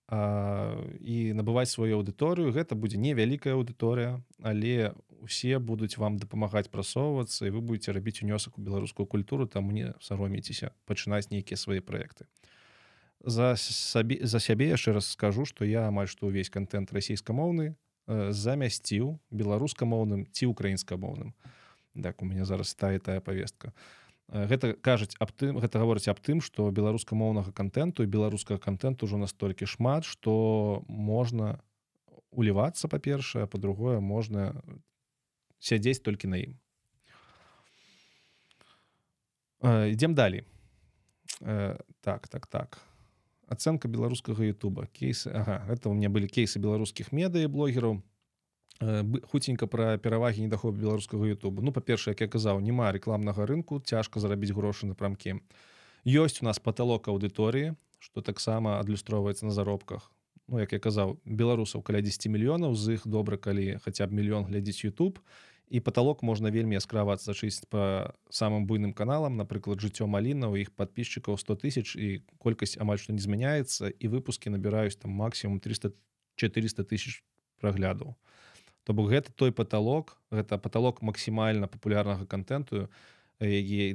а, і набываць сваю аўдыторыю гэта будзе невялікая аўдыторыя але усе будуць вам дапамагаць прасоўвацца і вы будете рабіць унёсак у беларускую культуру там не саромецеся пачынаць нейкія свае проекты за сабе за сябе яшчэ раз скажу что я амаль што увесь контент расійкамоўны э, замясціў беларускамоўным ці украінскамоўным так у меня зараз стае тая повестка а Э, гэта кажуць аб тым гэта гаворыць аб тым что беларускамоўнага контенту беларускага контенту ўжо настолькі шмат что можна улівацца па-першае по-другое можна сядзець толькі на ім э, ідзем далей э, так так так ацэнка беларускага Ютуба кейсы ага, это у меня былі кейсы беларускіх медыя блогераў Э, хуценька пра перавагі недахоп беларускага Ютубу Ну па-першае як я казаў няма рекламнага рынку цяжка зарабіць грошы напрамкі ёсць у нас паталок аўдыторыі што таксама адлюстроўваецца на заробках Ну як я казаў беларусаў каля 10 мільёнаў з іх добра калі хаця б мільён глядзіць YouTube і паталок можна вельмі яскравацца чыць па самым буйным каналам напрыклад жыццё малінаў іх подписчикаў 100 тысяч і колькасць амаль што не змяняецца і выпускі набіраюць там максімум 300 400 тысяч проглядаў. То бок гэта той паталок гэта паталок максімальна папулярнага контенту э,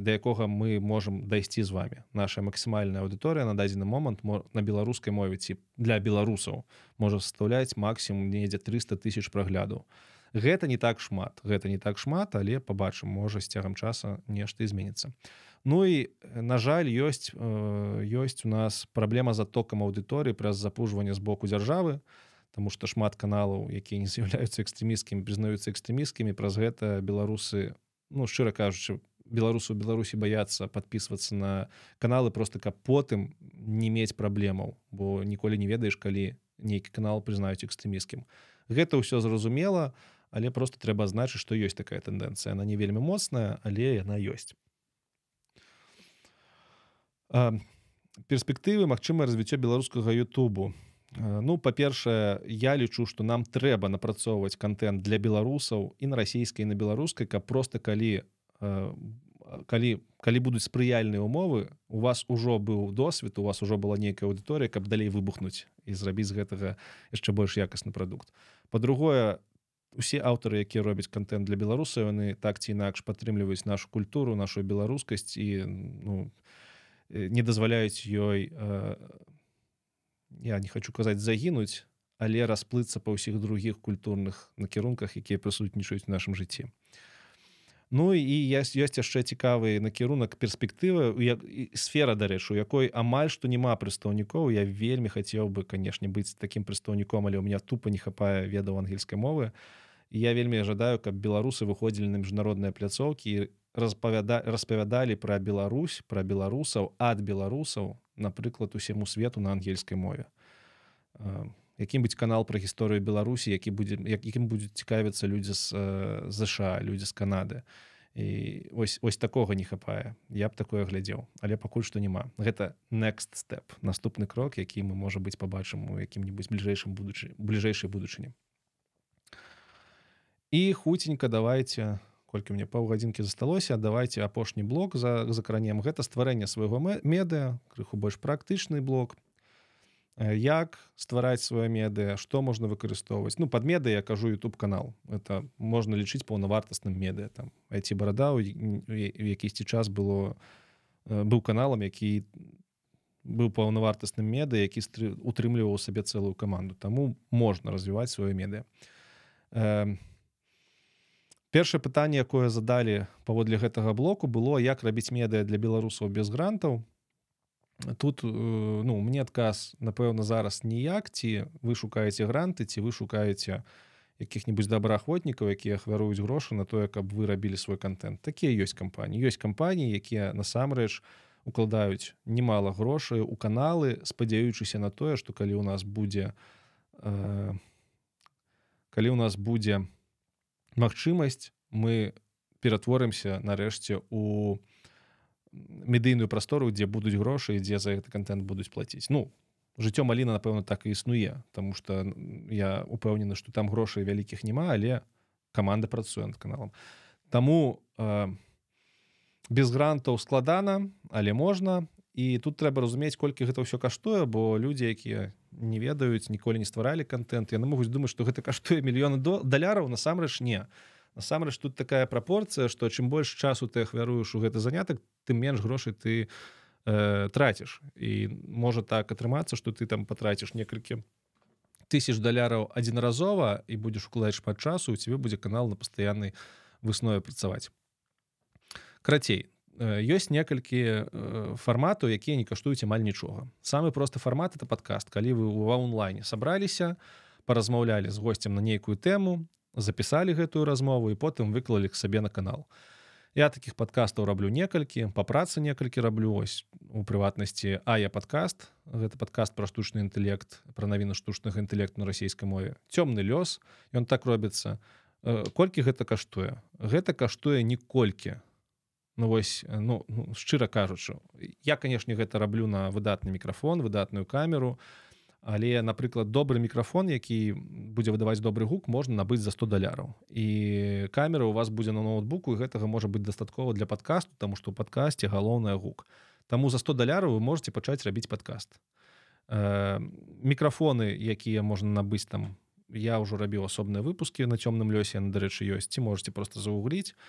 да якога мы можемм дайсці з вами наша максімальная аўдыторыя на дадзены момант на беларускай мове ці для беларусаў можа составляць максімум недзе 300 тысяч праглядаў гэта не так шмат гэта не так шмат але побачым можа з цягам часа нешта зменіцца Ну і на жаль ёсць э, ёсць у нас праблема з затокам аўдыторыі праз запужванне з боку дзяржавы то Таму што шмат каналаў, якія не з'яўляюцца экстрэміскім, прызнаюцца экстрэміскімі, праз гэта беларусы ну шчыра кажучы, беларусу беларусі баяцца подписываться на каналы просто каб потым не мець праблемаў бо ніколі не ведаеш калі нейкі канал прызнаюць экстрэміскім гэта ўсё зразумела але просто трэба значыць что ёсць такая тэндэнцыя она не вельмі моцная але яна ёсць перспектывы Мачыма развіццё беларускага Ютубу Э, ну па-першае я лічу што нам трэба напрацоўваць контент для беларусаў і на расійскай на беларускай каб просто калі э, калі калі будуць спрыяльныя умовы у вас ужо быў досвед у вас ужо была нейкая аўдыторыя каб далей выбухнуць і зрабіць гэтага яшчэ больш якасны прадукт по-другое усе аўтары якія робяць контент для беларуса яны так ці інакш падтрымліваюць нашу культуру нашу беларускасць і ну, э, не дазваляюць ёй на э, я не хочу казаць загінуць але расплыцца па ўсіх других культурных накірунках якія прысутнічаюць нашым жыцці Ну і ёсць ёсць яшчэ цікавы накірунак перспектывы як сфера дарэч у якой амаль што няма прадстаўнікоў я вельмі хацеў бы канешне быць таким прадстаўніком але у меня тупо не хапае ведаў ангельскай мовы я вельмі жадаю каб беларусы выходзілі на міжнародныя пляцоўкі распавяда распавядалі пра Беларусь пра беларусаў ад беларусаў напрыклад усему свету на ангельской мове э, які-нибудь канал про гісторыю беларусі які будзе якім будзе цікавіцца людзі з э, ЗША людзі з Канады і ось ось такога не хапае я б такое глядзеў але пакуль што няма гэта next step наступны крок які мы можа быць пабачым у якім-небудзь бліжэйшым будучы бліжэйшай будучыні і хуценька давайте на колькі мне паўгадзінкі засталося давайте апошні блок за закранем гэта стварэнне свайго медыа крыху больш практычны блок э, як ствараць сваё медыа што можна выкарыстоўваць ну под медыя кажу YouTube канал это можна лічыць паўнавартасным медыа там эти барада у якісьці час было э, быў каналам які быў паўнавартасным медыа які стры... утрымліваў сабе цэлую каманду таму можна развіваць сваё медыа у Першае пытанне, якое задалі паводле гэтага блоку было як рабіць медыя для беларусаў без грантаў тут э, ну мне адказ напэўна зараз ніяк ці вы шукаеце гранты ці вы шукаеце якіх-небудзь добраахвотнікаў якія ахвяруюць грошы на тое каб вы рабілі свой контент такія ёсць кампаніі ёсць кампаніі якія насамрэч укладаюць немало грошай у каналы спадзяючыся на тое что калі у нас будзе э, калі у нас будзе у магчымасць мы ператворымся нарэшце у медыйную прастору дзе будуць грошы дзе за гэты контент будуць плаціць ну жыццё маліна напэўна так і існуе тому что я упэўнены что там грошай вялікіх няма але команда працуе над каналам тому э, без грантаў складана але можна і тут трэба разумець колькі гэта ўсё каштуе бо людзі якія не ведаюць ніколі не стваралі контент яны могуць думаць што гэта каштуе мільёны до даляраў насамрэч не насамрэч тут такая прапорцыя што чым больш часу ты ахвяруеш у гэты занятак тым менш грошай ты э, траціш і можа так атрымацца што ты там потраціш некалькі тысяч даляраў адзінразова і будзеш укладаць шмат часу у цябе будзе канал на пастаяннай выснове працаваць карацей ёсць э, некалькі э, фармату якія не каштуюць амаль нічога самы просты фармат это подкаст калі вы ва онлайне сабраліся паразмаўлялі з гостцем на нейкую тэму запісалі гэтую размову і потым выклалі к сабе на канал я таких подкастаў раблю некалькі па працы некалькі раблю ось у прыватнасці а я подкаст гэта подкаст пра штучны інтэект пра навіну штучных інтэект на расійскай мове цёмны лёс ён так робіцца э, колькі гэта каштуе гэта каштуе ніколькі на Ну вось э, ну, ну шчыра кажучы я канешне гэта раблю на выдатны мікрафон выдатную камеру але напрыклад добры мікрафон які будзе выдаваць добры гук можна набыць за 100 даляраў і камера у вас будзе на ноутбуку і гэтага можа быць дастаткова для падкасту тому што падкасці галоўная гук Таму за 100 даляраў вы можете пачаць рабіць падкаст э, мікрафоны якія можна набыць там я ўжо рабіў асобныя выпускі на цёмным лёсе на ну, дарэчы ёсць ці можете просто заугліць то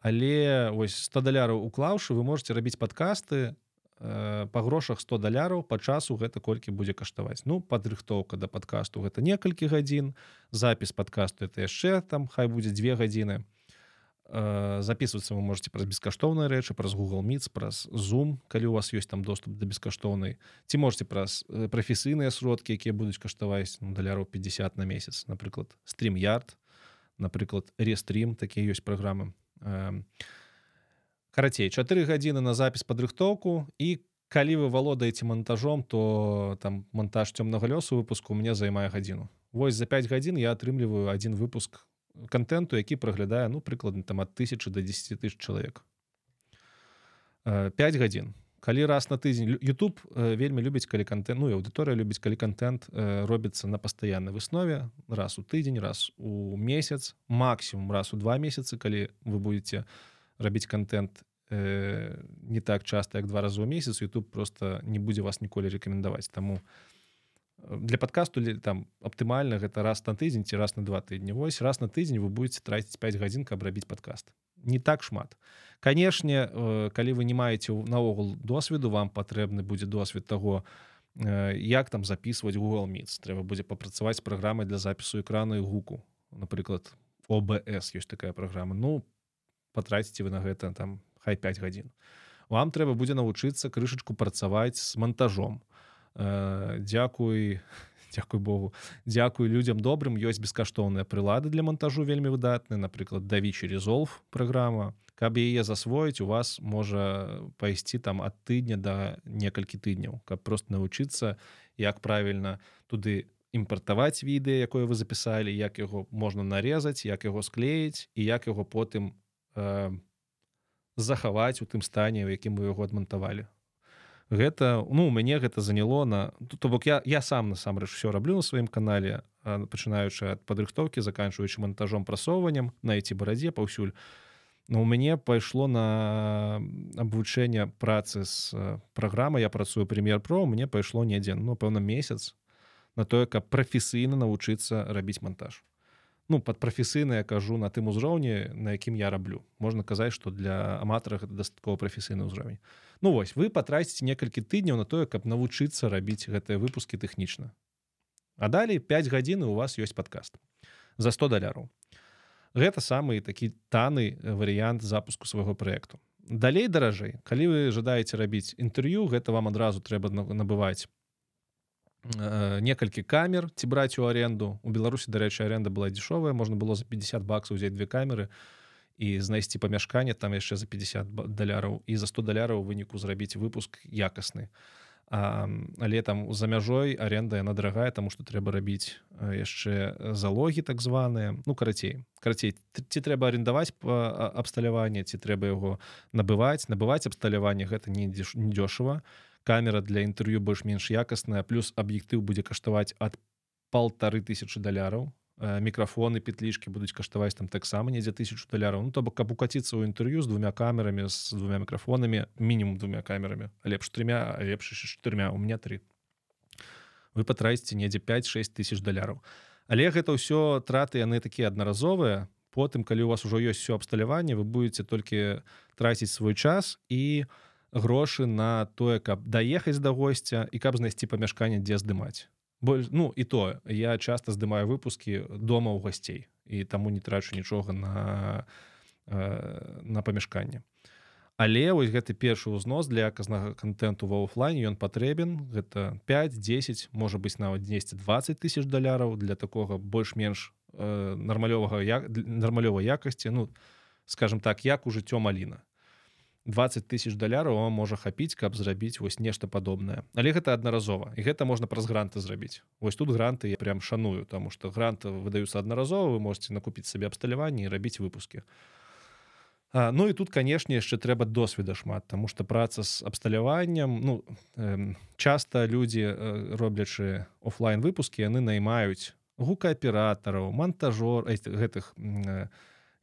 але вось 100 даляраў уклаўшы вы можете рабіць подкасты э, по грошах 100 даляраў по часу гэта колькі будзе каштаваць ну падрыхтоўка до да подкасту гэта некалькі гадзін запіс подкасту это яшчэ там хай будзе две гадзіны э, записываться вы можете праз бескаштоўныя рэчы праз google mitц праз зум калі у вас есть там доступ до да бескаштоўнай ці можете праз э, прафесійныя сродкі якія будуць каштаваць ну, даляраў 50 на месяц напрыклад стрим ярд напрыклад рестрим такія ёсць праграмы карацей 4 гадзіны на запіс падрыхтоўку і калі вы валодаеце монтажом то там монтаж цёмнага лёсу выпуску мне займае гадзіну вось за 5 гадзін я атрымліваю один выпуск контенту які праглядае ну прыкладна там от 1000 до 10 тысяч чалавек 5 э, гадзін то калі раз на тыдзень YouTube э, вельмі любіць калі контент ну і аўдыторыя любіць калі контент э, робіцца на пастаяннай выснове раз у тыдзень раз у месяц максимум раз у два месяцы калі вы будете рабіць контент э, не так часто як два раза у месяц YouTube просто не будзе вас ніколі рекомендаваць таму э, для подкасту ли там аптымальна гэта раз на тыдзень ці раз на два тыдні восьось раз на тыдзень вы будете траціць 5 гадзін каб рабіць подкаст не так шмат. Канешне, э, калі вы не маеце наогул досведу, вам патрэбны будзе досвед таго, э, як там записываць Google Meets, трэба будзе папрацаваць праграмай для запісу экрана і гуку. Напрыклад, OBS ёсць такая праграма. Ну потраціце вы на гэта там хай 5 гадзін. Вам трэба будзе навучыцца крышачку працаваць з монтажом. Э, Дякуй Дякую Богу Дякую людям добрым ёсць бескаштоўныя прылады для монтажу вельмі выдатны напрыклад давіч резолв праграма каб яе засвоіць у вас можа пайсці там ад тыдня до да некалькі тыдняў каб просто навучыцца як правильно туды імпартаваць відэа якое вы запісалі як яго можна нарезаць як яго склеіць і як яго потым э, захаваць у тым стане у якім мы яго адмантавалі гэта ну у мяне гэта заняло на то бок я я сам насамрэч все раблю на сваім канале пачынаючы ад падрыхтоўкі заканчваючы монтажом прасоўваннем найти барадзе паўсюль но ну, у мяне пайшло на абвучэнне працы з праграма я працую прэм'ер про мне пайшло не адзін ну пэўна месяц на тое каб прафесійна навучыцца рабіць монтаж ну под прафесійна я кажу на тым узроўні на якім я раблю можна казаць что для аматара гэта дастаткова прафесійны ўзровень Ну вось вы потраціце некалькі тыдняў на тое каб навучыцца рабіць гэтыя выпуски тэхнічна а далей 5 гадзіны у вас есть подкаст за 100 даляраў гэта самы такі таны варыянт запуску свайго проекту далей даражэй калі вы жадаеце рабіць інтэрв'ю гэта вам адразу трэба набываць по Э, некалькі камер ці браць у аренду у беларусі дарэчы аренда была дзішовая можна было за 50 баксаў узяць две камеры і знайсці памяшканне там яшчэ за 50 даляраў і за 100 даляраў выніку зрабіць выпуск якасны а, але там за мяжой аренда яна дарагая тому что трэба рабіць э, яшчэ залогі так званыя ну карацей карацей ці трэба арендаваць э, абсталяванне ці трэба яго набываць набываць абсталяванне гэта не дзеш не дзёшава а камера для інтэрв'ю больш-менш якасная плюс аб'ектыў будзе каштаваць ад полторы тысячи даляраў э, мікрафоны петлішки будуць каштаваць там таксама недзе тысячу даляраў ну, то бок каб укаціцца ў інтэрв'ю з двумя камерамі з двумя мікрафонамі мінімум двумя камерамі лепш тремя лепш четырьмя у меня три вы патраце недзе 5-6 тысяч даляраў але гэта ўсё траты яны такія аднаразовыя потым калі у вас ужо ёсць все абсталяванне вы будете толькі траціць свой час і у грошы на тое каб даехаць да госця і каб знайсці памяшканне дзе здымаць боль ну і то я часто здымаю выпуски дома ў гасцей і таму не трачу нічога на э, на памяшканне але вось гэты першы ўзнос для казнага контенту ва офлайне ён патрэбен гэта 5-10 можа быць нават днесці 20 тысяч даляраў для такога больш-менш э, нармалёвага як нармалёвай якасці ну скажем так як у жыццё маліна 20 тысяч даляраў вам можа хапіць каб зрабіць вось нешта падобнае але гэта аднаразова і гэта можна праз гранты зрабіць вось тут гранты я прям шаную тому что грант выдаюцца аднаразова вы можете накупіць сабе абсталяванне рабіць выпуски а, Ну і тут канешне яшчэ трэба досведа шмат тому что праца с абсталяваннем ну эм, часто люди э, роблячы офлайн выпуски яны наймаюць гукааператараў монтажор э, гэтых у э,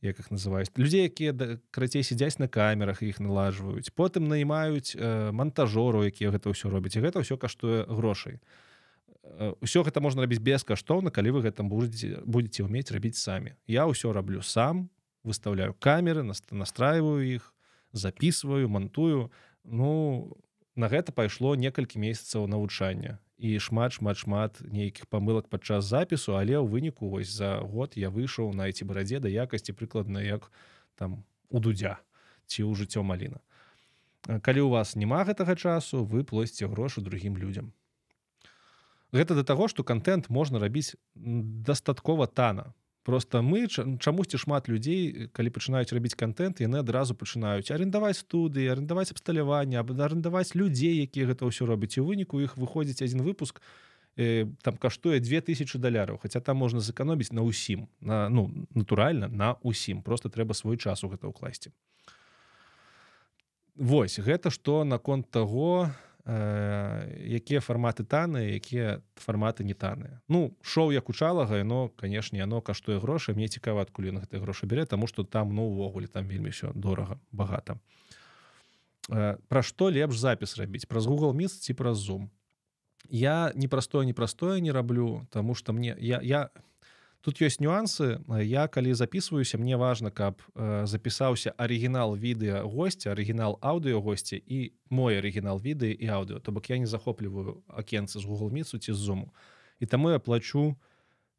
як их называюць людзей якія карацей сядзяць на камерах іх налажваюць потым наймаюць э, монтажору якія гэта ўсё робяць гэта ўсё каштуе грошай ўсё гэта можна рабіць без каштоўна калі вы гэтым э, будете будете уметь рабіць самі я ўсё раблю сам выставляю камеры настраиваю іх записываю монтую ну на гэта пайшло некалькі месяцаў навучання і шмат шмат шмат нейкіх памылак падчас запісу але ў выніку вось за год я выйшаў на эти барадзе да якасці прыкладна як там у дудзя ці ў жыццё маліна э, калі у вас няма гэтага часу вы плосце грошы другім людям Гэта да таго што контент можна рабіць дастаткова тана просто мы чамусьці шмат людзей э, калі пачынаюць рабіць контент яны адразу пачынаюць арендаваць студы арендаваць абсталяванне або арендаваць людзей якія гэта ўсё робіць у выніку іх выходзіць один выпуск э, там каштуе 2000 даляраў Хаця там можна зэканоміць на ўсім на ну натуральна на усім просто трэба свой час у гэта ўкласці Вось гэта што наконт тогого, Э, якія фарматы таныя якія фарматы не таныя Ну шоу як учалага но канешне оно каштуе грошы мне цікава адкуль на гэтай грошы бере тому что там ну увогуле там вельмі все дорага багата э, Пра што лепш запіс рабіць праз Google міс ці праз зум Я непростое непростое не раблю тому что мне я я не тут ёсць нюансы я калі записываюся мне важно каб э, запісаўся арыгінал відэа гостя арыгінал аўдыо госці і мой арыгінал віды і аўдыо то бок я не захопліваю акенцы з google міцу ці зуму і таму я плачу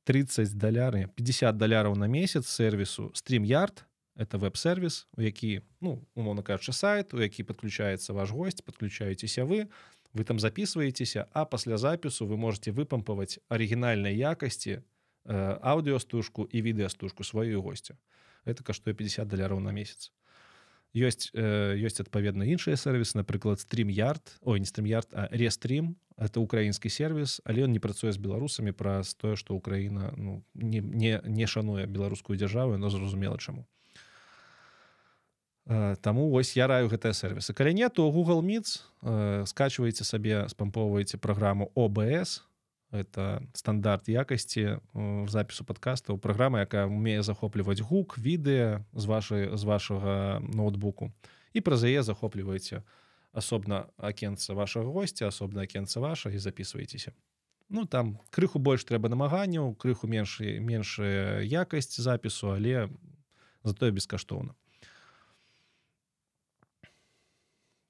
30 даляры 50 даляраў на месяц сервісу стрим ярд это веб-сервіс у які ну умоўно кажучы сайт у які подключаецца ваш гость подключаецеся вы вы там записываецеся а пасля запісу вы можете выпампаваць арыгінальнай якасці на Э, аўдыёстужку і відэастужку сваёй госця это каштуе 50 даляраў на месяц ёсць ёсць э, адпаведна іншыя сервіс напрыклад стрим ярд ой не стрим ярд а рестрим это украінскі сервіс але ён не працуе з беларусамі праз тое што Украіна ну, не, не, не шануе беларускую дзяржаву но зразумела чаму э, Таму вось я раю гэтыя сервісы калі нет то Google мидц скачваеце сабе спамповаеце праграму OBS то это стандарт якасці э, запісу подкастаў праграма якая умее захопліваць гук відэа з вашай з вашага ноутбуку і праз яе захоплівайце асобна акенца вашага госця асобна акенца ваша і записывайтеся Ну там крыху больш трэба намаганняў крыху меншы меншая якасць запісу але затое бескаштоўна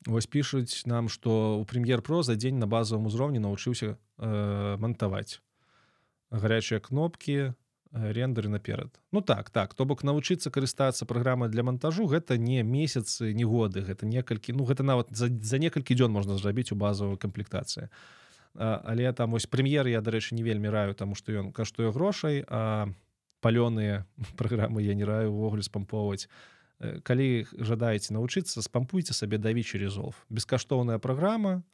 Вось пішуць нам, што ў прэм'ер-про за дзень на базовым узроўні навучыўся э, мантаваць гарячыя кнопкі, э, рендеры наперад Ну так так то бок навучыцца карыстацца праграма для монтажу гэта не месяцы не годы гэта некалькі Ну гэта нават за, за некалькі дзён можна зрабіць у базовую камплектацыі але там вось прэм'ер я дарэчы не вельмі раю таму што ён каштуе грошай а паленыя праграмы я не раю ўвогуле спамповаць Э, калі жадаеце навучыцца спампуйце сабе давіч резов бескаштоўная праграма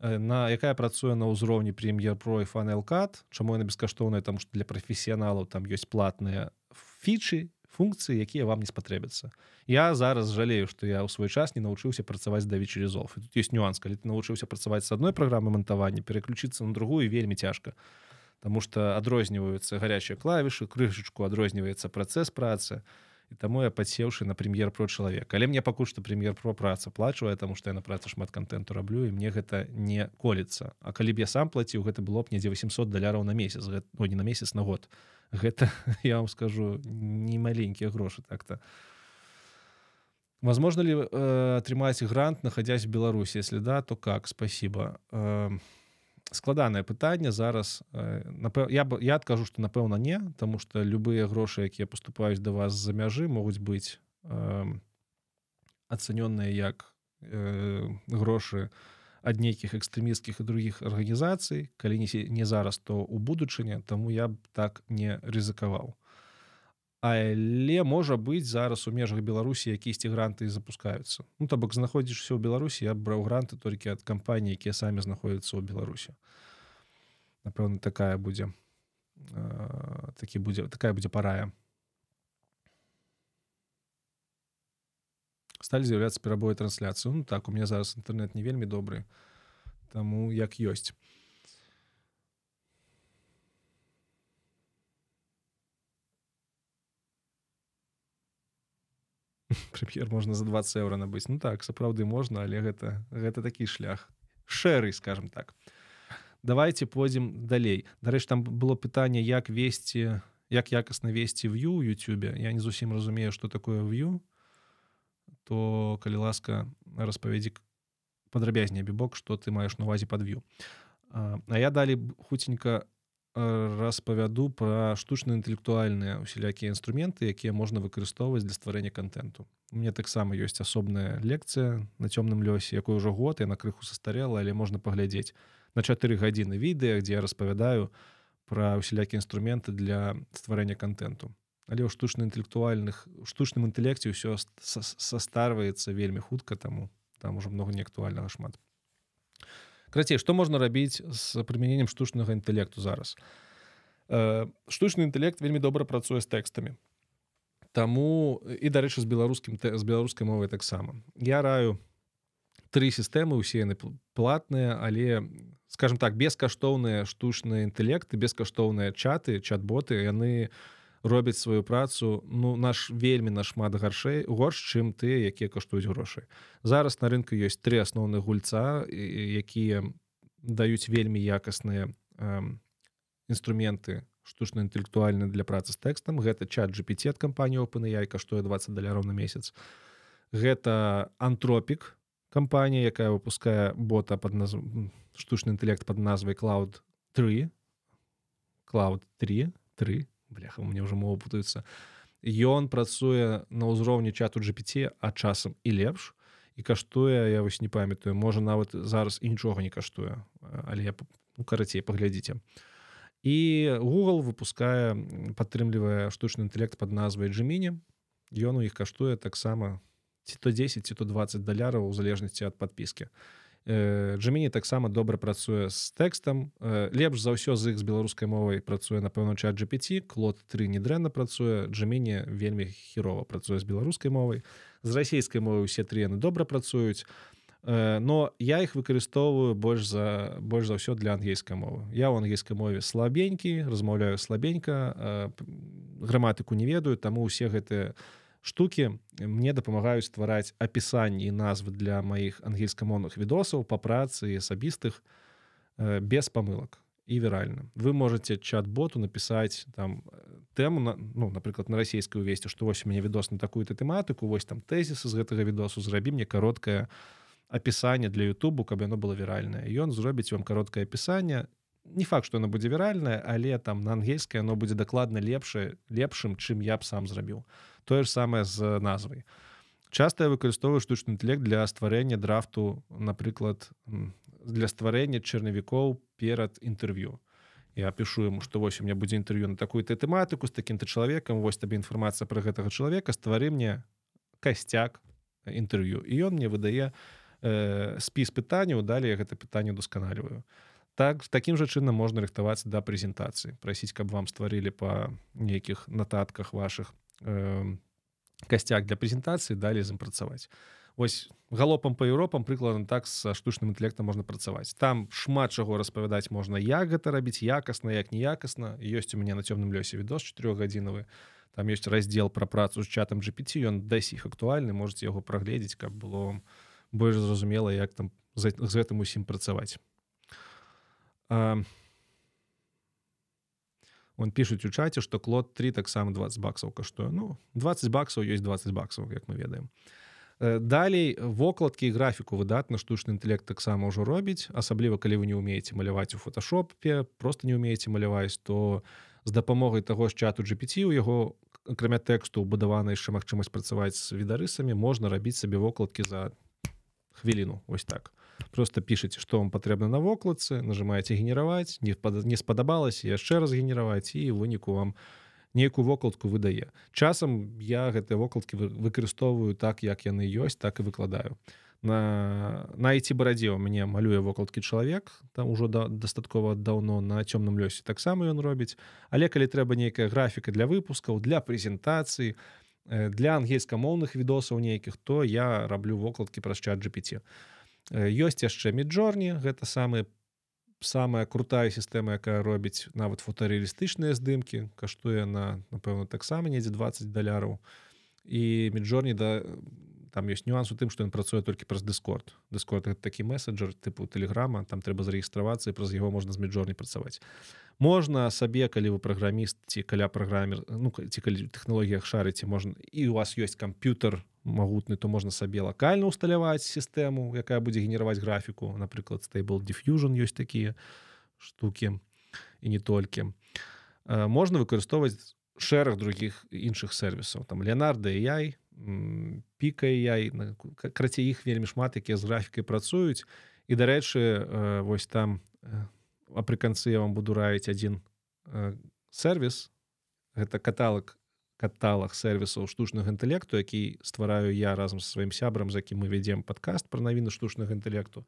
э, на якая працуе на ўзроўні прэм'ер про фанелкат чаму яна бескаштоўная там што для прафесіяналаў там ёсць платныя фічы функцыі якія вам не спатрэбяцца я зараз жалею што я ў свой час не навучыўся працаваць давіч резов тут ёсць нюанс калі ты навучыўся працаваць з адной праграмы мантавання пераключыцца на другую вельмі цяжка Таму што адрозніваюцца гарячыя клавішы крышачку адрозніваецца працэс працы і і таму я падсеўшы на прэм'ер про чалавек але мне пакуль што прэм'ер про праца плачувае таму што я на працу шмат контенту раблю і мне гэта не коліцца А калі б я сам плаціў гэта было б недзе 800 даляраў на месяц гэта, ну, не на месяц на год гэта я вам скажу не маленькія грошы так-то возможно ли э, атрымаць грант находясь беларусі если да то как спасибо а э, складанае пытанне зараз э, напэ... я б... я адкажу што напэўна не тому что любыя грошы якія поступаюць до вас за мяжы могуць быць э, ацэнённыя як э, грошы ад нейкіх экстрэміскіх і других арганізацый калі не не зараз то у будучыня тому я б так не рызыкаваў а але можа быць зараз у межах беларусі якісьці гранты запускаюцца ну то так бок знаходзішся ў беларусі я браў гранты толькі ад кампаній якія самі знаходзяцца ў беларусі напэўна такая будзе э, такі будзе такая будзе парая сталі з'яўляцца перабой трансляцыю ну, так у меня зараз інтэрнэт не вельмі добры таму як ёсць прэм'ер можна за 20 евро набыць Ну так сапраўды можна але гэта гэта такі шлях шэры скажем так давайте пойдзем далей дарэч там было пытанне як весці як якасна весці в'ю Ютюбе Я не зусім разумею что такое в'ю то калі ласка распавядзі падрабязнее бібок что ты маеш на увазе пад'ю А я далі хуценька Э, распавяду пра штучна інтэлектуальныя усялякія інструменты якія можна выкарыстоўваць для стварэння контенту мне таксама ёсць асобная лекцыя на цёмным лёсе якой ўжо год я на крыху састарела але можна паглядзець на 4 гадзіны відэа дзе я распавядаю пра усялякія інструменты для стварэння контенту але ў штучна інтэлектуальных штучным інтэлекце ўсё састарваецца вельмі хутка таму там уже многа неактуальнага шмат по Крацей, што можна рабіць з прымяненнем штучнага інтэлекту зараз. Э, Штучны інтэект вельмі добра працуе з тэкстамі. Таму і дарэчы з беларускім з беларускай мовай таксама. Я раю тры сістэмы усе яны платныя, але скажем так, бескаштоўныя штучныя інтэлекты, бескаштоўныя чаты, чат-боты яны, робяць сваю працу ну наш вельмі нашмат гаршэй горш чым тыя якія каштуюць грошай зараз на рынку ёсць три асноўных гульца якія даюць вельмі якасныя э, інструменты штучна інтэлектуальны для працы з тэкстам гэта чат gPT от кампаніі openпаны каштуе 20 даляров на месяц гэта антропік кампанія якая выпускае бота под наз штучны інтэект под назвай cloud 3 cloud 3 3 бляха у меня уже мова путаецца ён працуе на ўзроўні чату GPT а часам і лепш і каштуе я вось не памятаю можа нават зараз і нічога не каштуе але я ну, карацей паглядзіце і Google выпускае падтрымлівае штучны інтэект под назвай джиміне ён у іх каштуе таксама ці то 10 ці то 20 даляраў у залежнасці ад подпіскі то Э, Джаміні таксама добра працуе з тэкстам. Э, Лепш за ўсё з іх з беларускай мовай працуе на пэўнача GPT. Клод 3 недрэнна працуе. Джаміні вельмі херова працуе з беларускай мовай. З расійскай мовы ўсе трены добра працуюць. Э, но я іх выкарыстоўваю больш за больш за ўсё для ангельскай мовы. Я ў ангельскай мове слабенькі, размаўляю слабенька, граматыку не ведаю, таму ўсе гэтыя, штуки э, мне дапамагаюць ствараць апісанні і назвы для маіх ангельскамоўных відосаў па працы і асабістых э, без памылак і віральна вы можете чат-боту напісаць там э, тэму на ну напрыклад на расійскай увесці што вось у мяне відос на такую -та тэматыку вось там тэзіс з гэтага відосу зрабі мне кароткае апісанне для Ютубу каб яно было віральнае ён зробіць вам кароткае апісанне і Не факт что она будзе віральная але там на ангельская оно будзе дакладна лепшае лепшым чым я б сам зрабіў тое ж самае з э, назвай часто я выкарыстоўваю штучны інтэект для стварэння драфту напрыклад для стварэння чернавікоў перад інтэрв'ю я пишу ему что вось у меня будзе інтэрв'ю на такую ты тэматыку з таким-то чалавекам вось табе інфармацыя про гэтага чалавека ствары мне касцяк інтэрв'ю э, і ён мне выдае э, спіс пытанняў далі я гэта пытанне досканалваю так в таким жа чынам можна рыхтавацца да прэзентацыі прасіць каб вам стварылі па нейкіх нататках ваших касцяк для прэзентацыі далей з ім працаваць восьось галопам па Еўропам прыкладам так са штучным інтэлектам можна працаваць там шмат чаго распавядаць можна як гэта рабіць якасна як неякасна ёсць у мяне на цёмным лёсе відос 4гадзінавы там ёсць раздзел пра працу з чатам GPT ён дасіх актуальны можете яго прагледзець каб было больш зразумела як там з гэтым усім працаваць а, он пішуць у чаце что клод 3 таксама 20 баксаў каштуе ну 20 баксаў есть 20 баксаў як мы ведаем э, далей вокладкі графіку выдатна штучны інтэект таксама ўжо робіць асабліва калі вы не умеете маляваць у фотошопе просто не умеете маляваць то з дапамогай таго ж чату GPT у яго акрамя тэксту убудавана яшчэ магчымасць працаваць з відарысамі можна рабіць сабе вокладкі за хвіліну ось так то просто пішаце что вам патрэбна на вокладцы нажимаете генераваць не не спадабалася яшчэ раз генераваць і выніку вам нейкую вокладку выдае часам я гэтыя вокладкі выкарыстоўваю так як яны ёсць так і выкладаю на найці барадзе у мяне малюе вокладкі чалавек там ужо да дастаткова даўно на цёмным лёсе таксама ён робіць але калі трэба нейкая графіка для выпускаў для прэзентацыі э, для ангельскамоўных відосаў нейкіх то я раблю вокладкі праз чат gpt а Э, ёсць яшчэ міджорні гэта самы самая крутая сістэма якая робіць нават фотарэалістычныя здымкі каштуе на напэўна таксама недзе 20 даляраў і міджорні да там ёсць нюанс у тым што ён працуе толькі праз дыскорд дыскорд такі месседжер тыпу тэлеграма там трэба зарэгістравацца і праз яго можна з міджорні працаваць можна сабе калі вы праграміст ці каля праграмер ну ці калі технологлогіях шары ці можна і у вас ёсць камп'ютар магутны то можна сабе локально ўсталяваць сістэму якая будзе генераваць графіку напрыклад стейбл diffusion ёсць такія штуки і не толькі э, можна выкарыстоўваць шэраг других іншых сервисаў там Леонардо яй піка яй краці іх вельмі шмат якія з графікай працуюць і дарэчы э, вось там э, апрыканцы я вам буду раіць один сервис это каталог каталах сервисаў штучных інтэлекту які ствараю я разам з сваім сябрам за які мы вядзем падкаст пра навіны штучных інтэлекту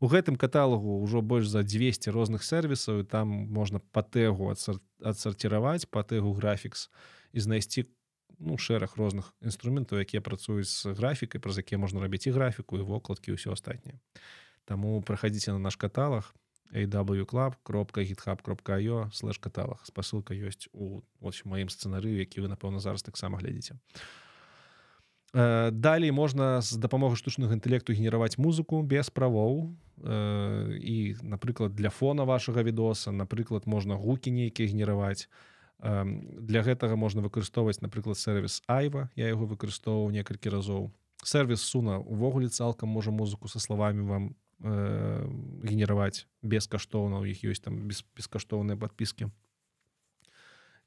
у гэтым каталогу ўжо больш за 200 розных сервисаў там можна па тэгу адсарціраваць па тэгу графікс і знайсці куда Ну, шэраг розных інструментаў якія працуюць з графікай праз якія можна рабіць і графіку і вокладкі ўсё астатняе Таму прахадзіце на наш каталах awclub.github.io slash каталог. Спасылка ёсць у общем, маім сцэнарыю, які вы, напэўна, зараз таксама глядзіце. Э, далей можна з дапамогай штучнага інтэлекту генераваць музыку без правоў э, і напрыклад для фона вашага відоса, напрыклад, можна гукі нейкія генераваць. Э, для гэтага можна выкарыстоўваць, напрыклад, сервіс Айва. Я яго выкарыстоўваў некалькі разоў. Сервіс суна увогуле цалкам можа музыку са словамі вам э, генераваць бескаштоўна у іх ёсць там без бескаштоўныя подпіскі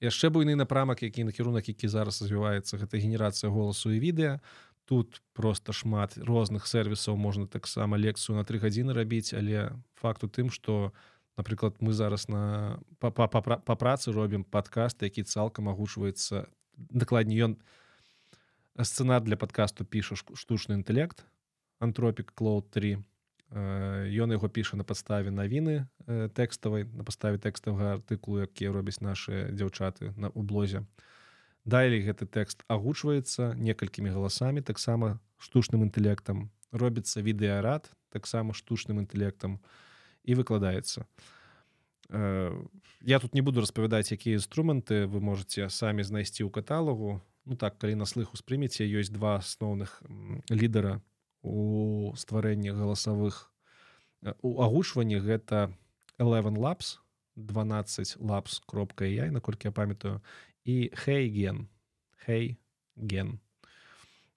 яшчэ буйны напрамак які накірунак які зараз развіваецца гэта генерацыя голасу і відэа тут просто шмат розных сервисаў можна таксама лекцыю на три гадзіны рабіць але факту тым что напрыклад мы зараз на па -па -па -па працы робім подкаст які цалкам агучваецца дакладней ён сцэна для подкасту пішаш штучны інтэект антропік клоуд 3 Ён яго піша на падставе навіны тэкставай на паставе тэкставага артыкулу, якія робяць нашы дзяўчаты на у блозе. Далей гэты тэкст агучваецца некалькімі галасамі, таксама штучным інтэлектам робіцца відэарад таксама штучным інтэлектам і выкладаецца. Я тут не буду распавядаць, якія інструменты вы можете самі знайсці ў каталогу. Ну так калі на слых успрымеце ёсць два асноўных лідара у стварэнні галасавых э, у агучванні гэта 11 лапс 12 лапс кропка я і наколькі я памятаю і хейген хей ген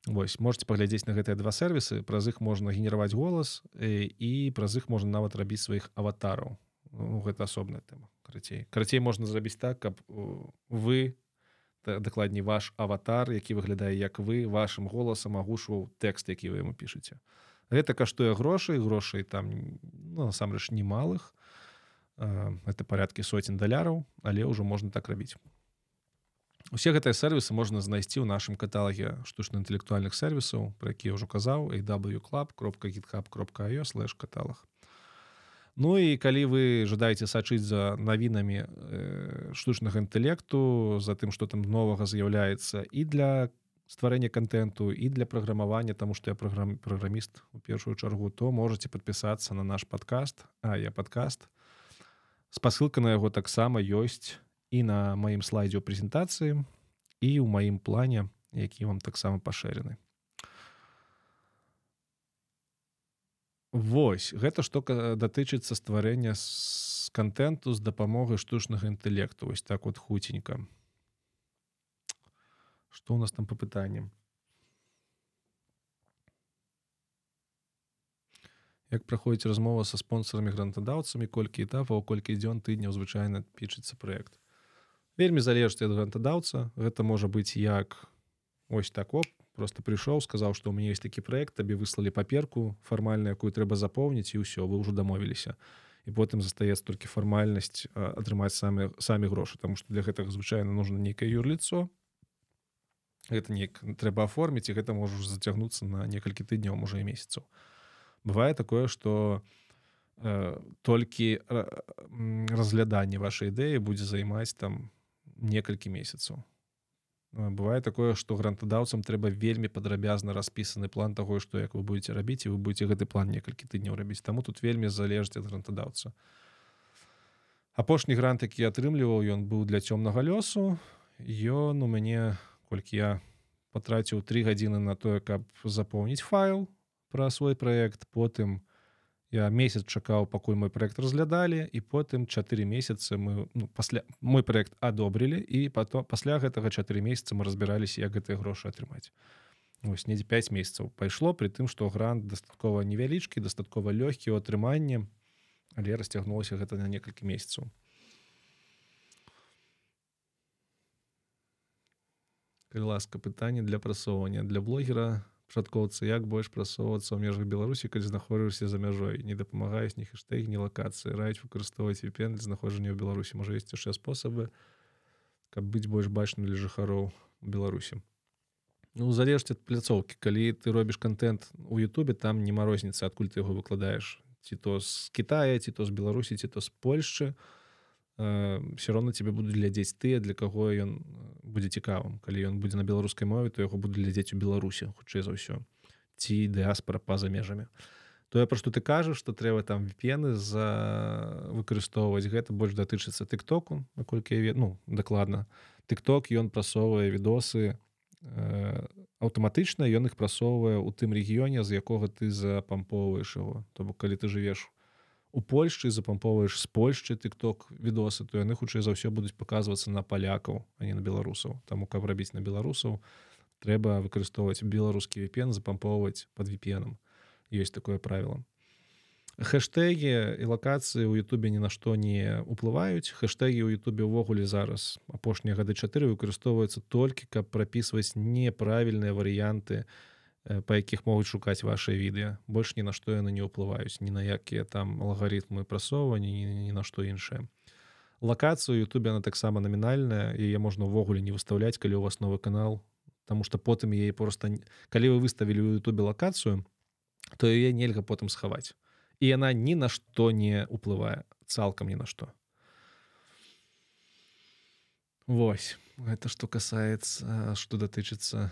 Вось можете паглядзець на гэтыя два сервисы праз іх можна генераваць голас э, і праз іх можна нават рабіць сваіх аватараў ну, гэта асобная тэма карацей карацей можна зрабіць так каб э, вы не дакладней ваш аватар які выглядае як вы вашим голосам агушваў тэкст які вы яму пішаце гэта каштуе грошай грошай там ну, насамрэч немалых это порядкі соцень даляраў але ўжо можна так рабіць Усе гэтыя сервісы можна знайсці ў нашым каталогі штучна-інтэлектуальных сервісаў, пра якія ўжо казаў, AW club кропка github кропка слэш каталах. Ну і калі вы жадаеце сачыць за навінамі э, штучнага інтэлекту за тым што там новага з'яўляецца і для стварэння контенту і для праграмавання тому што я праграм праграміст у першую чаргу то можете подпісацца на наш подкаст А я подкаст спасылка на яго таксама ёсць і на маім слайдзе ў прэзентацыі і ў маім плане які вам таксама пашырены Вось гэта што э, датычыцца стварэння з контенту з дапамогай штучнага інтэлекту вось так вот хуценька что у нас там по пытанням як праходзіць размова са спонсорамі грантадаўцамі колькі этапаў колькі дзён тыдня звычайна пічыцца проект вельмі залежыць ад грантадаўца гэта можа быць як ось так оп просто пришел сказал что у меня есть такі проект табе выслали паперку фармальную якую трэба запомніць і ўсё вы уже дамовіліся і потым застаецца толькі фармальнасць атрымаць самі самі грошы тому что для гэтага звычайно нужно некое юрліцо это не трэба оформіць і гэта можа зацягнуцца на некалькі тыдняў уже і месяцаў бывае такое что э, толькі э, разглядданне вашейй ідэі будзе займаць там некалькі месяцаў то Э, бывае такое что грантадаўцам трэба вельмі падрабязна распісаны план таго што як вы будете рабіць і вы будете гэты план некалькі тыдняў рабіць таму тут вельмі залежыць ад грантадаўца апошні грант які атрымліваў ён быў для цёмнага лёсу ён у мяне колькі я патраціў три гадзіны на тое каб запоўніць файл пра свой проект потым у я месяц чакаў пакуль мой проект разглядалі і потым чатыры месяцы мы ну, пасля мой проект адобрілі і потом пасля гэтага чатыры месяца мы разбіраліся як гэтыя грошы атрымаць ось недзе 5 месяцаў пайшло при тым что грант дастаткова невялічкі дастаткова лёгкі ў атрыманні але расцягнулася гэта на некалькі месяцаў ласка пытанне для прасоўвання для блогера на пачаткоўцы як больш прасоўвацца ў межах беларусі калі знаходжуся за мяжой не дапамагаюць ні хэштег ні лакацыі раіць выкарыстоўваць vpn знаходжання ў беларусі можа есці яшчэ спосабы каб быць больш бачным для жыхароў беларусі ну залежце ад пляцоўкі калі ты робіш контент у Ютубе там нема розніцы адкуль ты яго выкладаеш ці то з Китая ці то з беларусі ці то з польльши то Э, все роўна тебе буду глядзець тыя для каго ён э, будзе цікавым калі ён будзе на беларускай мове то яго буду глядзець у беларусе хутчэй за ўсё ці дыаспора паза межамі то я про што ты кажаш что трэба там пены за э, выкарыстоўваць гэта больш датычыцца тык току наколькі я ну дакладна тык ток ён прасоўвае відосы аўтаматычна ён іх прасоўвае ў тым рэгіёне з якога ты запамповаеш его то бок калі ты жывеш у у Польшчы запамповаеш з Польшчы тыкток відосы, то яны хутчэй за ўсё будуць паказвацца на палякаў, а не на беларусаў. Таму каб рабіць на беларусаў, трэба выкарыстоўваць беларускі VPN запамповаць под VPNам. Ёсць такое правіла. Хэштеги і лакацыі ў Ютубе ні на што не ўплываюць. Хэштеги ў Ютубе ўвогуле зараз апошнія гады чатыры выкарыстоўваюцца толькі, каб прапісваць неправільныя варыянты на Э, па якіх могуць шукаць ваше відэа больш ні на што яны не ўплываюць ні на якія там алгарытмы прасоўвання ні, ні на што іншае лакацыю Ютубе она таксама номінальная яе можна увогуле не выставляць калі у вас новы канал потому что потым яе просто калі вы выставілі у Ютубе лакацыю то яе нельга потым схаваць і яна ні на што не ўплывае цалкам ні на што Вось гэта што касаецца што датычыцца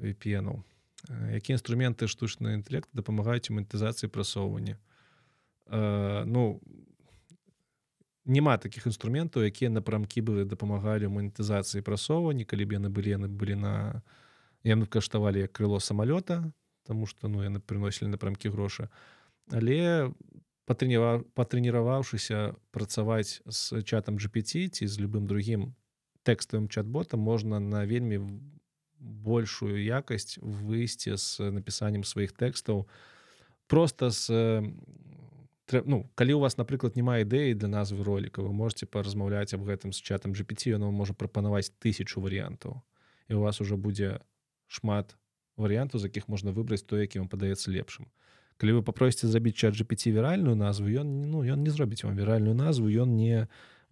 VPN-у -ов які э, інструменты штучнага інтэлекта дапамагаюць манітызацыі прасоўвання э, ну няма таких інструментаў якія напрамкі бы дапамагалі манітызацыі прасоўвання калі б яны былі яны былі на яны каштавалі крыло самалёта тому что ну яны приносілі напрамкі грошы але патрэніваў патрэніраваўшыся працаваць з чатам GPT ці з любым другім тэкставым чат-ботам можна на вельмі большую якасць выйсці з э, напісаннем сваіх тэкстаў просто з э, ну калі у вас напрыклад няма ідэі для назвы роліка вы можете паразмаўляць аб гэтым з чатам GPT ён вам можа прапанаваць тысячу варыянтаў і у вас уже будзе шмат варыянтаў з якіх можна выбраць то які вам падаецца лепшым калі вы попросце забіць чат GPT віральную назву ён ну ён не зробіць вам віральную назву ён не не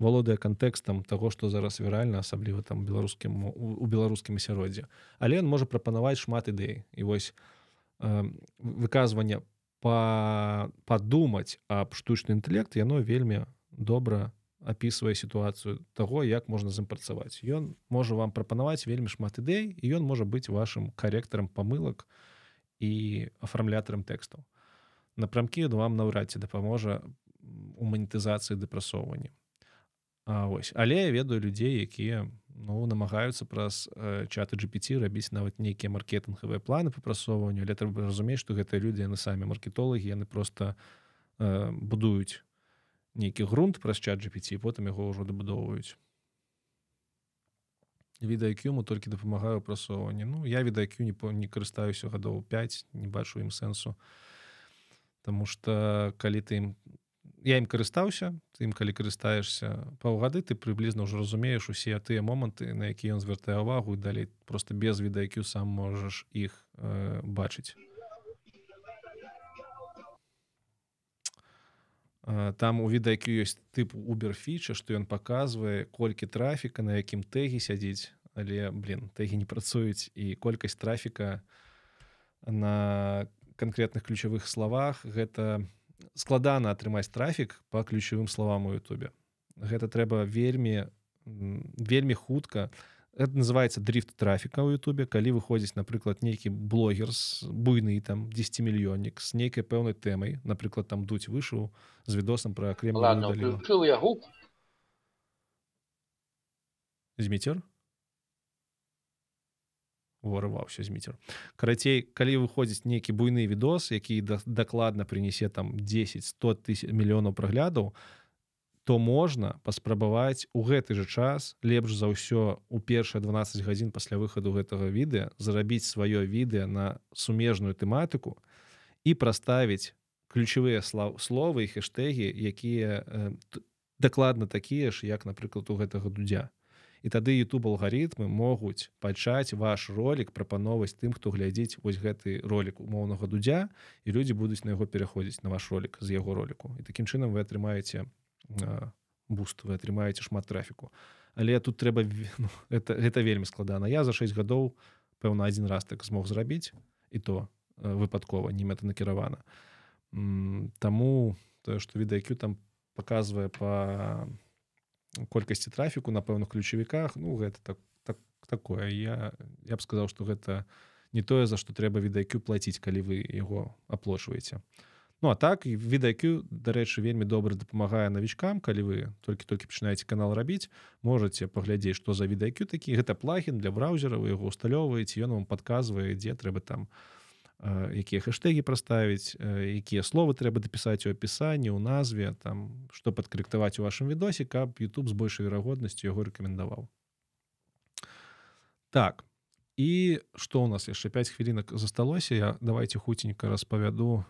валодае кантэкстам таго што зараз віральна асабліва там беларускім у беларускім асяроддзе але ён можа прапанаваць шмат ідэй і вось э, выказванне па падумаць аб штучны інтэект яно вельмі добра опісвае сітуацыю таго як можна з ім працаваць ён можа вам прапанаваць вельмі шмат ідэй і ён можа быць вашим карэктарам памылак і афармлятарам тэкстаў напрамкі вам наўрад ці дапаможа у манетызацыі дэпрасоўвання А, ось але я ведаю людзей якія ну намагаюцца праз э, чаты GPT рабіць нават нейкія маркетынгавыя планы папрасоўванню але трэба разумець што гэтыя людзі яны самі маркетолагі яны просто э, будуюць нейкі грунт праз чат GPT потым яго ўжо дабудоўваюць відаакюму толькі дапамагаю прасоўванне Ну я відаакю не по не карыстаюся гадоў 5 не бачу ім сэнсу Таму что калі ты ім не я ім карыстаўся тым калі карыстаешся паўгады ты прыблізна ўжо разумееш усе тыя моманты на які ён звяртае ўвагу і далей просто без відэакю сам можаш іх э, бачыць э, там у відэакю ёсць тып уберфіча што ён паказвае колькі трафіка на якім тэгі сядзіць але блин тэгі не працуюць і колькасць трафіка на конкретных ключавых словах гэта на складана атрымаць трафік по ключевым словам у Ютубе гэта трэба вельмі вельмі хутка это называется дрифт трафіка у Ютубе калі выходзіць напрыклад нейкі блогер с буйны там 10мільённік с нейкай пэўнай тэмай напрыклад там дуць вышыву з відосам про крем зміцер у вырываўся зміцер карацей калі выходзіць нейкі буйны відос які дакладна прынясе там 10 100 тысяч мільёнаў праглядаў то можна паспрабаваць у гэты же час лепш за ўсё у першыя 12 гадзін пасля выхаду гэтага відэа зарабіць сваё відэа на сумежную тэматыку і праставіць ключевыя слов словы і хэштегі якія э, дакладна такія ж як напрыклад у гэтага дудзя і тады youtube алгарытмы могуць пачаць ваш ролик прапановваць тым хто глядзіць вось гэты ролик умоўнага дудзя і людзі будуць на яго пераходзіць на ваш ролик з яго роліку і такім чынам вы атрымаеце буст вы атрымаеце шмат трафіку але тут трэба ну, это гэта вельмі складана я за 6 гадоў пэўна один раз так змог зрабіць і то выпадкова не мэтанакіравана там тое что відэакю там показывае по па колькасці трафіку на пэўных ключавіках ну гэта так, так такое я я б сказаў что гэта не тое за што трэба відэакю платіць калі вы яго аплошваеце Ну а так відэакю дарэчы вельмі добра дапамагае навічкам калі вы толькі-толькі пачынаеце канал рабіць можете паглядзець что за відэакю такі гэта плагін для браузера вы яго усталёваеце ён вам подказвае дзе трэба там у якія э, хэштеги праставіць якія э, словы трэба дапісаць у апісанні у назве там што падкрыктаваць у вашым відосе каб YouTube з большай верагоднасцю яго рэкамендаваў так і што у нас яшчэ 5 хвілінак засталося я давайте хуценька распавяду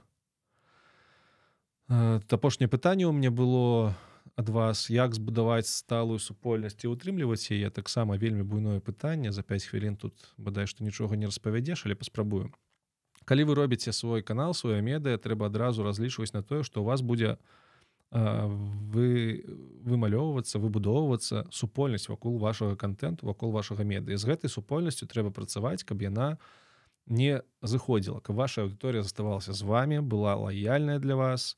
апошняе э, пытанне у мне было ад вас як збудаваць сталую супольнасць і утрымліваць яе таксама вельмі буйное пытанне за 5 хвілін тут бадай што нічога не распавядзеш але паспрабуем калі вы робіце свой канал свое медыа трэба адразу разлічваць на тое что у вас будзе вы вымалёўвацца выбудоўвацца супольнасць вакол вашага контенту вакол вашага медыя з гэтай супольнасцю трэба працаваць каб яна не заходзіла каб ваша аўдыторыя заставалася з вами была лаяльная для вас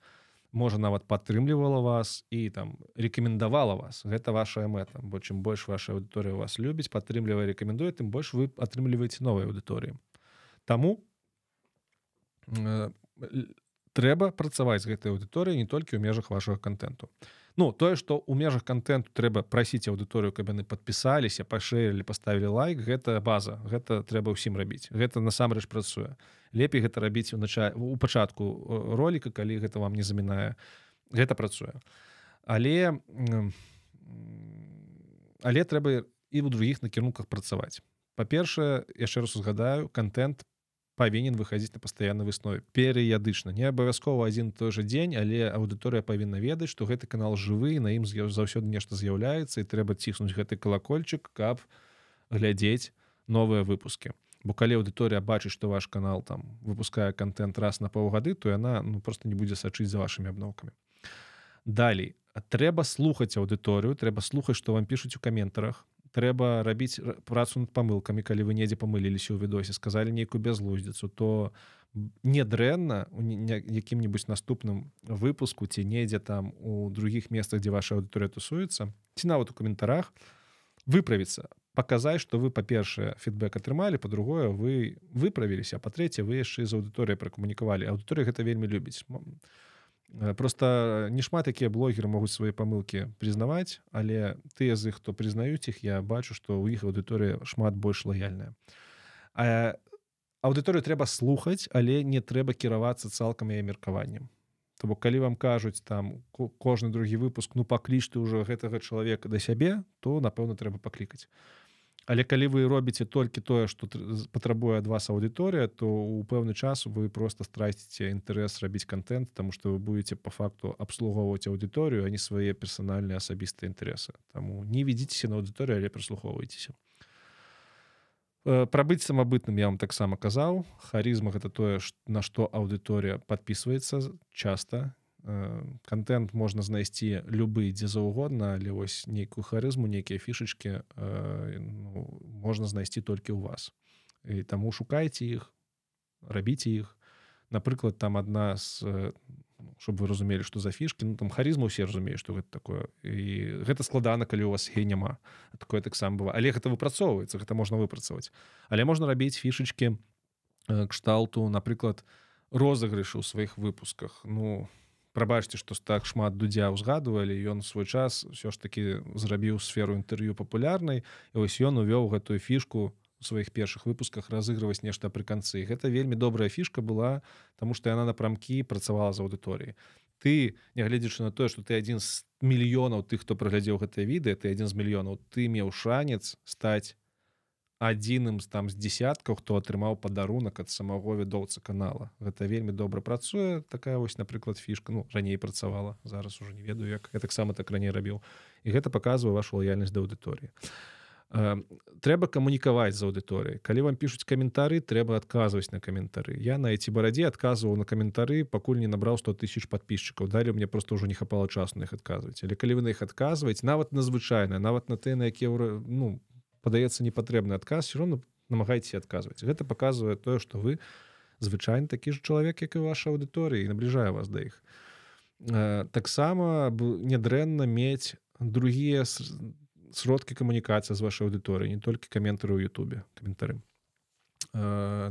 можа нават падтрымлівала вас і там рекомендавала вас гэта ваша мэта бо чым больш ваша аўдыторыя вас любіць падтрымлівае рекомендуе тым больш вы атрымліваеце новай аўдыторыі Таму Э, трэба працаваць з гэтай аўдыторыяй не толькі ў межах вашага контенту Ну тое што у межах контенту трэба прасіць аўдыторыю каб яны подпісаліся пашэрілі поставілі лайк гэта база гэта трэба ўсім рабіць гэта насамрэч працуе лепей гэта рабіць унача у пачатку э, роліка калі гэта вам не замінае гэта працуе але але трэба і у другіх накірунках працаваць па-першае яшчэ раз узгадаю контент по павінен выходзіць на пастаяннай выснове перыядычна не абавязкова адзін той жа дзень але аўдыторыя павінна ведаць што гэты канал жывы на ім заўсёды нешта з'яўляецца і трэба ціснуць гэты калакольчык каб глядзець новыя выпускі бо калі аўдыторыя бачыць што ваш канал там выпускае контент раз на паўгады то яна ну просто не будзе сачыць за вашими абнокамі далей трэба слухаць аўдыторыю трэба слухаць што вам пішуць у каментарах трэба рабіць працу над памылкамі калі вы недзе памыліліся ў відосе сказалі нейкую бязлудзіцу то не дрэнна якім-небудзь наступным выпуску ці недзе там у другіх месцах дзе ваша аўдыторыя тусуецца ці нават у каментарах выправіцца паказаць што вы па-першае фідбэк атрымалі по-другое вы выправіліся па-трэце вы яшчэ з аўдыторыя пракамунікавалі аўдыторыя гэта вельмі любіць Э, просто э, немат якія блогеры могуць свае памылки прызнаваць але тыя з іх хто прызнаюць іх я бачу што ў іх аўдыторыя шмат больш лаяльная а аўдыторыю трэба слухаць але не трэба кіравацца цалкам я меркаваннем То бок калі вам кажуць там кожны другі выпуск ну паклічты ўжо гэтага чалавека да сябе то напэўна трэба паклікаць а але калі вы робіце толькі тое что патрабуе ад вас аўдыторыя то ў пэўны час вы просто страціце інтарэс рабіць контент тому что вы будете по факту обслугоўваць аўдыторыю а не свае персанальныя асабістыя інтарэсы там не ведзіцеся на аўдыторыю але прыслухоўвайцеся э, прабыць самабытным я вам таксама казаў харызма гэта тое на што аўдыторыя подписывается часто не Э, контент можна знайсці любы дзе заўгодна але вось нейкую харызму нейкія фішачки э, ну, можна знайсці толькі ў вас і таму шукайце іх рабіце іх напрыклад там ад э, нас ну, чтобы вы разумелі что за фішки ну там харызму усе разумею что гэта такое і гэта складана калі у вас і няма такое таксама было але гэта выпрацоўваецца гэта можна выпрацаваць але можна рабіць фішачки кшталту напрыклад розыгрышы ў сваіх выпусках ну там прабачце што так шмат дудзя ўзгадывалі ён свой час все ж таки зрабіў сферу інтэрв'ю папулярнай і ось ён увёў гэтую фішку сваіх першых выпусках разыгрываць нешта пры канцы гэта вельмі добрая фішка была тому что яна напрамкі працавала з аўдыторыі ты нягледзячы на тое что ты адзін з мільёнаў тых хто праглядзеў гэтае відэа ты адзін з мільёнаў ты меў шанец стаць адзіным з там з десятках хто атрымаў падарунак ад самого відоўца канала гэта вельмі добра працуе такая вось напрыклад фішка ну раней працавала зараз уже не ведаю як я таксама так раней рабіў і гэта показвае вашу лояльнасць да аўдыторыі э, трэба камунікаваць з аўдыторыяй калі вам пишутць каментары трэба адказваць на каментары я на эти барадзе адказваў на каментары пакуль не набраў 100 тысяч подписчиков далі мне просто ўжо не хапала часу на іх адказваць але калі вы на іх адказваць нават на звычайна нават на ты на які ну на падаецца непатрэбны адказ все равно намагайся адказваць гэта показывае тое что вы звычайно такі ж чалавек як і ваша аўдыторыя і набліжаю вас да іх э, таксама нядрэнна мець другія сродкі камунікацыі з вашай аўдыторыі не толькі каментары ў Ютубе каментары э,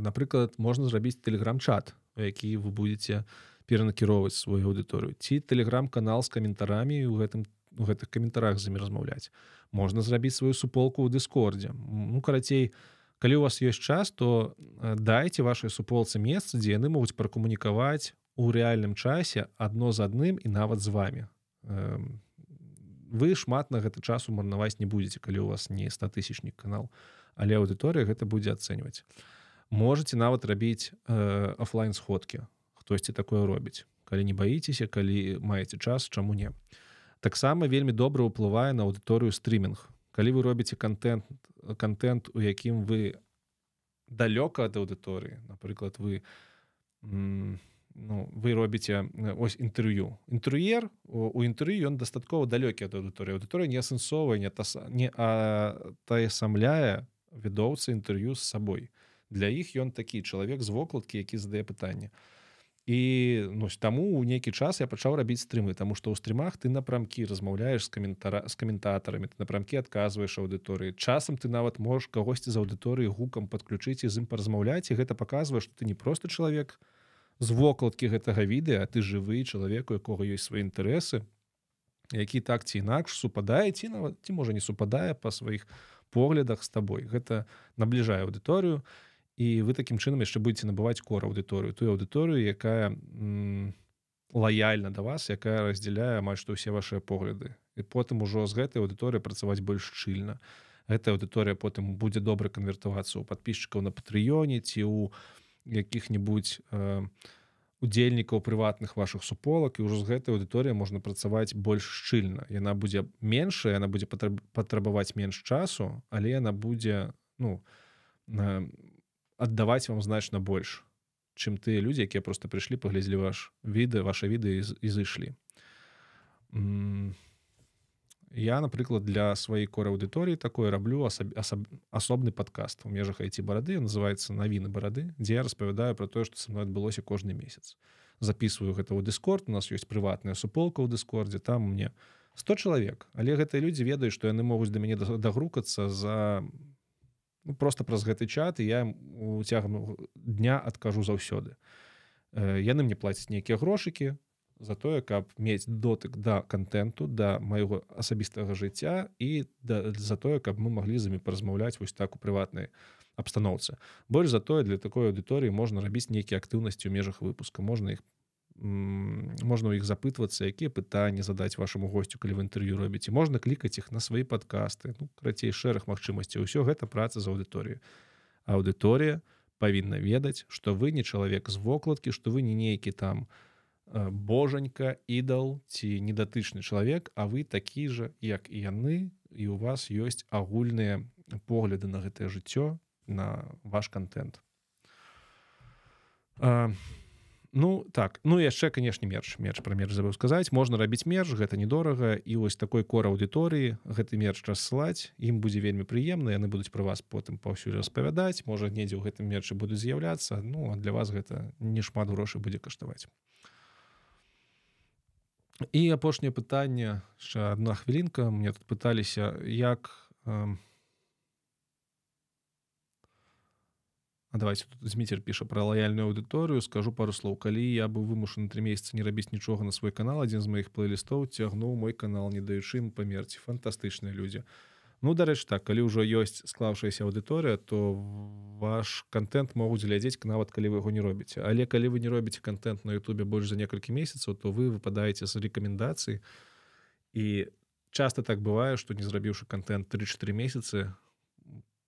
напрыклад можна зрабіць телеграм-чат які вы будетеце перанакіроўваць сваю аўдыторыю ці телеграм-канал з каментарамі у гэтым там у гэтых каментарах з імі размаўляць можна зрабіць сваю суполку ў дыскордзе ну карацей калі у вас ёсць час то э, дайте вашай суполцы месца дзе яны могуць пракамунікаваць у рэальным часе адно з адным і нават з вами вы шмат на гэты часу марнаваць не будетеце калі у вас не 100 тысячнік канал але аўдыторыя гэта будзе ацэньваць можете нават рабіць э, оффлайн сходки хтосьці такое робіць калі не баіцеся калі маеце час чаму не то таксама вельмі добра ўплывае на аўдыторыю стрімінг калі вы робіце контент контент у якім вы далёка ад аўдыторыі напрыклад вы ну, вы робіце э, ось інтэрв'ю інтэр'ер у інтэрв'ю ён дастаткова далёкі ад аўдыторыі аўдыторыя не асэнсовая не та не а таясамляе відовцы інтэрв'ю з сабой для іх ён такі чалавек з вокладкі які задае пытанне то і нось ну, таму у нейкі час я пачаў рабіць стрымы тому что ў стрымах ты напрамкі размаўляеш з каментара з каментатарамі ты напрамкі адказваеш аўдыторыі часам ты нават можаш кагосьці з аўдыторыі гукам подключыць і з ім паразмаўляць і гэта паказвае что ты не просто чалавек з вокладкі гэтага відэа ты жывы чалавек у якога ёсць свае інтарэсы які так ці інакш супадае ці нават ці можа не супадае па сваіх поглядах з табой гэта набліжае аўдыторыю і і вы такім чынам яшчэ будете набываць кор аўдыторыю тую аўдыторыю якая лаяльна да вас якая раздзяляе амаль што ўсе вашыя погляды і потым ужо з гэтай аўдыторыі працаваць больш шчыльна гэтая аўдыторыя потым будзе добра канвертавацца ў подписчикаў на патрыёне ці у якіх-небудзь э, удзельнікаў прыватных ваших суполак і ўжо з гэтай аўдыторыі можна працаваць больш шчыльна яна будзе меншая яна будзе патрабаваць менш часу але яна будзе ну на э, аддаваць вам значна больш чым тыя людзі якія просто прыйшлі паглядзелі ваш відэа ваша відэа і зышлі я напрыклад для сваёй коры аўдыторыі такое раблю асобны падкаст у межах айці барады называецца навіны барады дзе я распавядаю про тое што са мной адбылося кожны месяц записываю гэта ў дыскорд у нас ёсць прыватная суполка ў дыскордзе там мне 100 чалавек але гэтыя людзі ведаюць што яны могуць да мяне дагрукацца за за ну, просто праз гэты чат я уцягну дня адкажу заўсёды э, яны мне плацяць нейкія грошыкі за тое каб мець дотык да контенту да майго асабістага жыцця і да, за тое каб мы маглі з імі паразмаўляць вось так у прыватнай абстаноўцы больш затое для такой аудыторыі можна рабіць нейкія актыўнасці ў межах выпуска можна іх можна ў іх запытвацца якія пытанні задаць вашаму госцю калі в інтэрв'ю робіце можна клікаць іх на свае падкасты ну, крацей шэраг магчымасцей ўсё гэта праца за аўдыторыю аўдыторыя павінна ведаць што вы не чалавек з вокладкі што вы не нейкі там э, божанька ідал ці недатычны чалавек а вы такі жа як і яны і у вас ёсць агульныя погляды на гэтае жыццё на ваш контент а... Ну так ну яшчэ канешне мерч мерч пра мерч забыў сказаць можна рабіць мерж гэта недорага і вось такой кор аўдыторыі гэты мерч рассылаць ім будзе вельмі прыемна яны будуць пра вас потым паўсюль распавядаць можа недзе ў гэтым мерчы буду з'яўляцца Ну а для вас гэта немат грошай будзе каштаваць і апошняе пытанне ша одна хвілінка мне тут пыталіся як у э, давайте зміцер піша про лояльную аудыторыю скажу пару слоў калі я быў вымушаны три месяца не рабіць нічога на свой канал адзін з моих плейлістоў цягнуў мой канал не даючы ім памерці фантастычныя людзі ну дарэч так калі ўжо ёсць склаўшаяся аўдыторыя то ваш контент могуць глядзець нават калі вы яго не робіце але калі вы не робіце контент на Ютубе больш за некалькі месяцаў то вы выпадаеце з рекомендацыі і часто так бывае что не зрабіўшы контент 3-4 месяцы то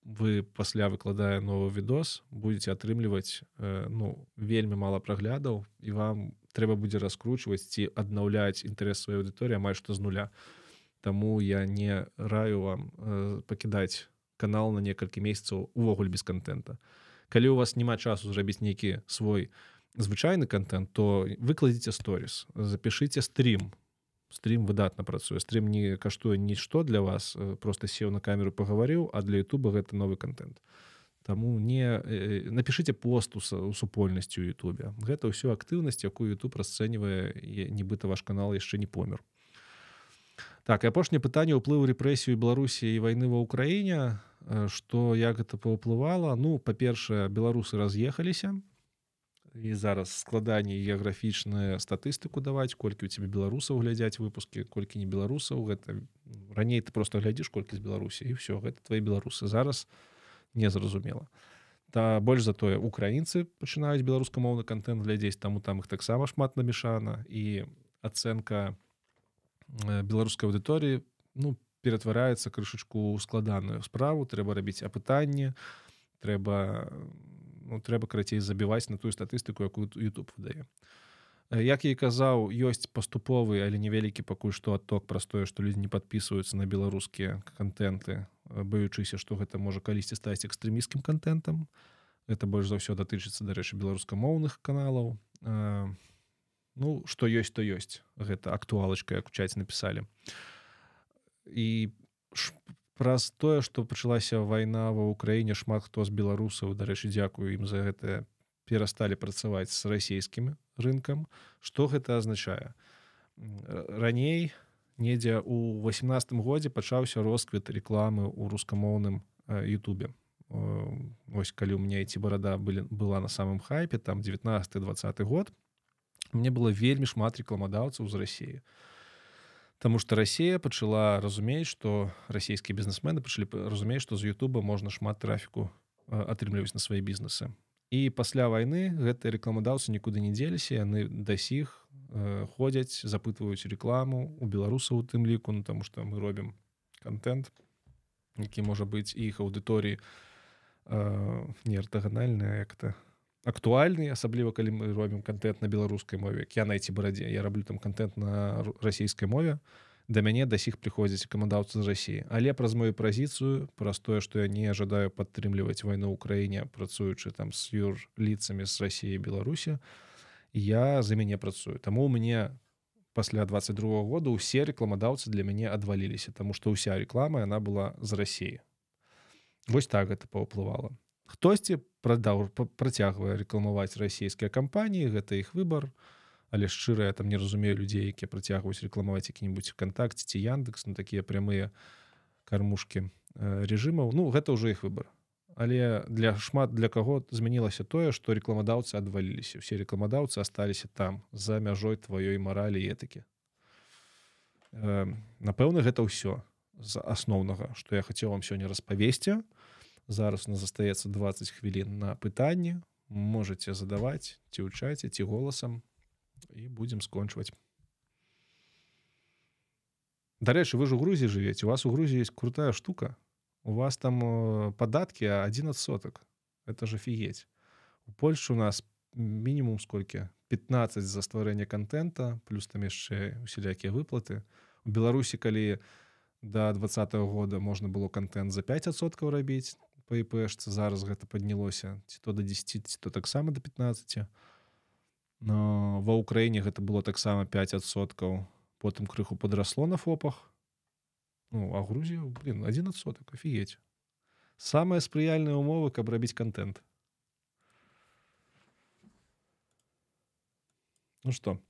вы пасля выкладае новы відос будете атрымліваць э, ну вельмі мало праглядаў і вам трэба будзе раскручваць ці аднаўляць інтарэс сваёй аудыторыі амаль што з нуля Таму я не раю вам э, пакідаць канал на некалькі месяцаў увогуле без контента калі у вас няма часу зрабіць нейкі свой звычайны контент то выкладзіце сторис запишитеце стрим то стрім выдатна працуе стрім не каштуе нішто для вас э, просто сеў на камеру пагаварыў а для Ютуба гэта новы контент Таму не э, э напишите посту у супольнасці у Ютубе гэта ўсё актыўнасць якую YouTube расцэньвае нібыта ваш канал яшчэ не помер так апошняе пытанне ўплыву рэпрэсію беларусі і войны ва ўкраіне что э, як гэта паўплывала ну па-першае беларусы раз'ехаліся то і зараз складанне геаграфічная статыстыку даваць колькі у тебе беларусаў глядзяць выпуски колькі не беларусаў гэта раней ты просто глядзіш колькі з беларусі і все гэта твои беларусы зараз незразумела та больш затое украінцы пачынаюць беларускамоўны контент глядзець таму там их таксама шмат намешана і ацэнка беларускай аўдыторыі ну ператвараецца крышачку складаную справу трэба рабіць апытанне трэба на ну, трэба карацей забіваць на тую статыстыку якую YouTube выдае як я і казаў ёсць паступовы але невялікі пакуль што адток пра тое што людзі не подписываются на беларускія контенты баючыся што гэта можа калісьці стаць экстрэміскім контентам это больш за ўсё датычыцца дарэчы беларускамоўных каналаў ну что ёсць то ёсць гэта актуалачка як у чаце напісалі і по Праз тое, што пачалася вайна ва ўкраіне шмат хто з беларусаў, дарэчы, дзякую ім за гэта перасталі працаваць з расійскім рынкам. Што гэта азначае? Раней недзе у 18 годзе пачаўся росквіт рэкламы ў рускамоўным Ютубе. Вось калі у меня ці барада былі была на самым хайпе там 19 20 год мне было вельмі шмат рекламадаўцаў з рассеі Таму што Расія пачала разумець, што расійскія бізнесмены пачалі разумець, што з Ютуба можна шмат трафіку э, атрымліваць на свае бізнесы. І пасля вайны гэтыя рэкламадаўцы нікуды не дзеліся, яны дасіх э, ходзяць, запытваюць рэкламу у беларусаў у тым ліку, ну, таму што мы робім контент, які можа быць іх аўдыторыі э, не артаганальная як-то актуальны асабліва калі мы робім контент на беларускай мове я найти барадзе я раблю там контент на расійскай мове да мяне до сих прыходзіць камандаўцы з Росіі але праз мою пазіцыю праз тое что я не жадаю падтрымліваць войну краіне працуючы там с юр ліцамі з Росіі Беларусі я за мяне працую таму мне пасля 22 -го года усе рекламадаўцы для мяне адваліліся тому что уся реклама она была з Росіі Вось так гэта паўплывала на хтосьці прадаў працягвае рэкламаваць расійскія кампаніі гэта іх выбар але шчыра я там не разумею людзей якія працягваюць рэкламаваць які-небудзь вКтакце ці Яндекс на ну, такія прямыя кармушки э, режимаў Ну гэта ўжо іх выбар але для шмат для каго змянілася тое што рэкламадаўцы адваліліся все рэкламадаўцы асталіся там за мяжой тваёй маралі этыкі Напэўна гэта ўсё з асноўнага што я хацеў вам сёння распавесці то зараз у нас застаецца 20 хвілін на пытанне можете задаваць ці ўчайце ці голасам і будемм скончваць дарэчы вы ж у грузі жывеце у вас у грузі есть крутая штука у вас там э, падаткі 11 соток это же фігеть у Польшу у нас мінімум сколькі 15 за стварэнне контента плюс там яшчэ усялякія выплаты у Беларусі калі до два -го года можна было контент за 5соткаў рабіць па іпшцы зараз гэта паднялося ці то да 10 ці то таксама до 15 ва ўкраіне гэта было таксама 5соткаў потым крыху подрасло на фопах ну, а грузію блин 11сотак офігеть самыя спрыяльныя умовы каб рабіць контент Ну что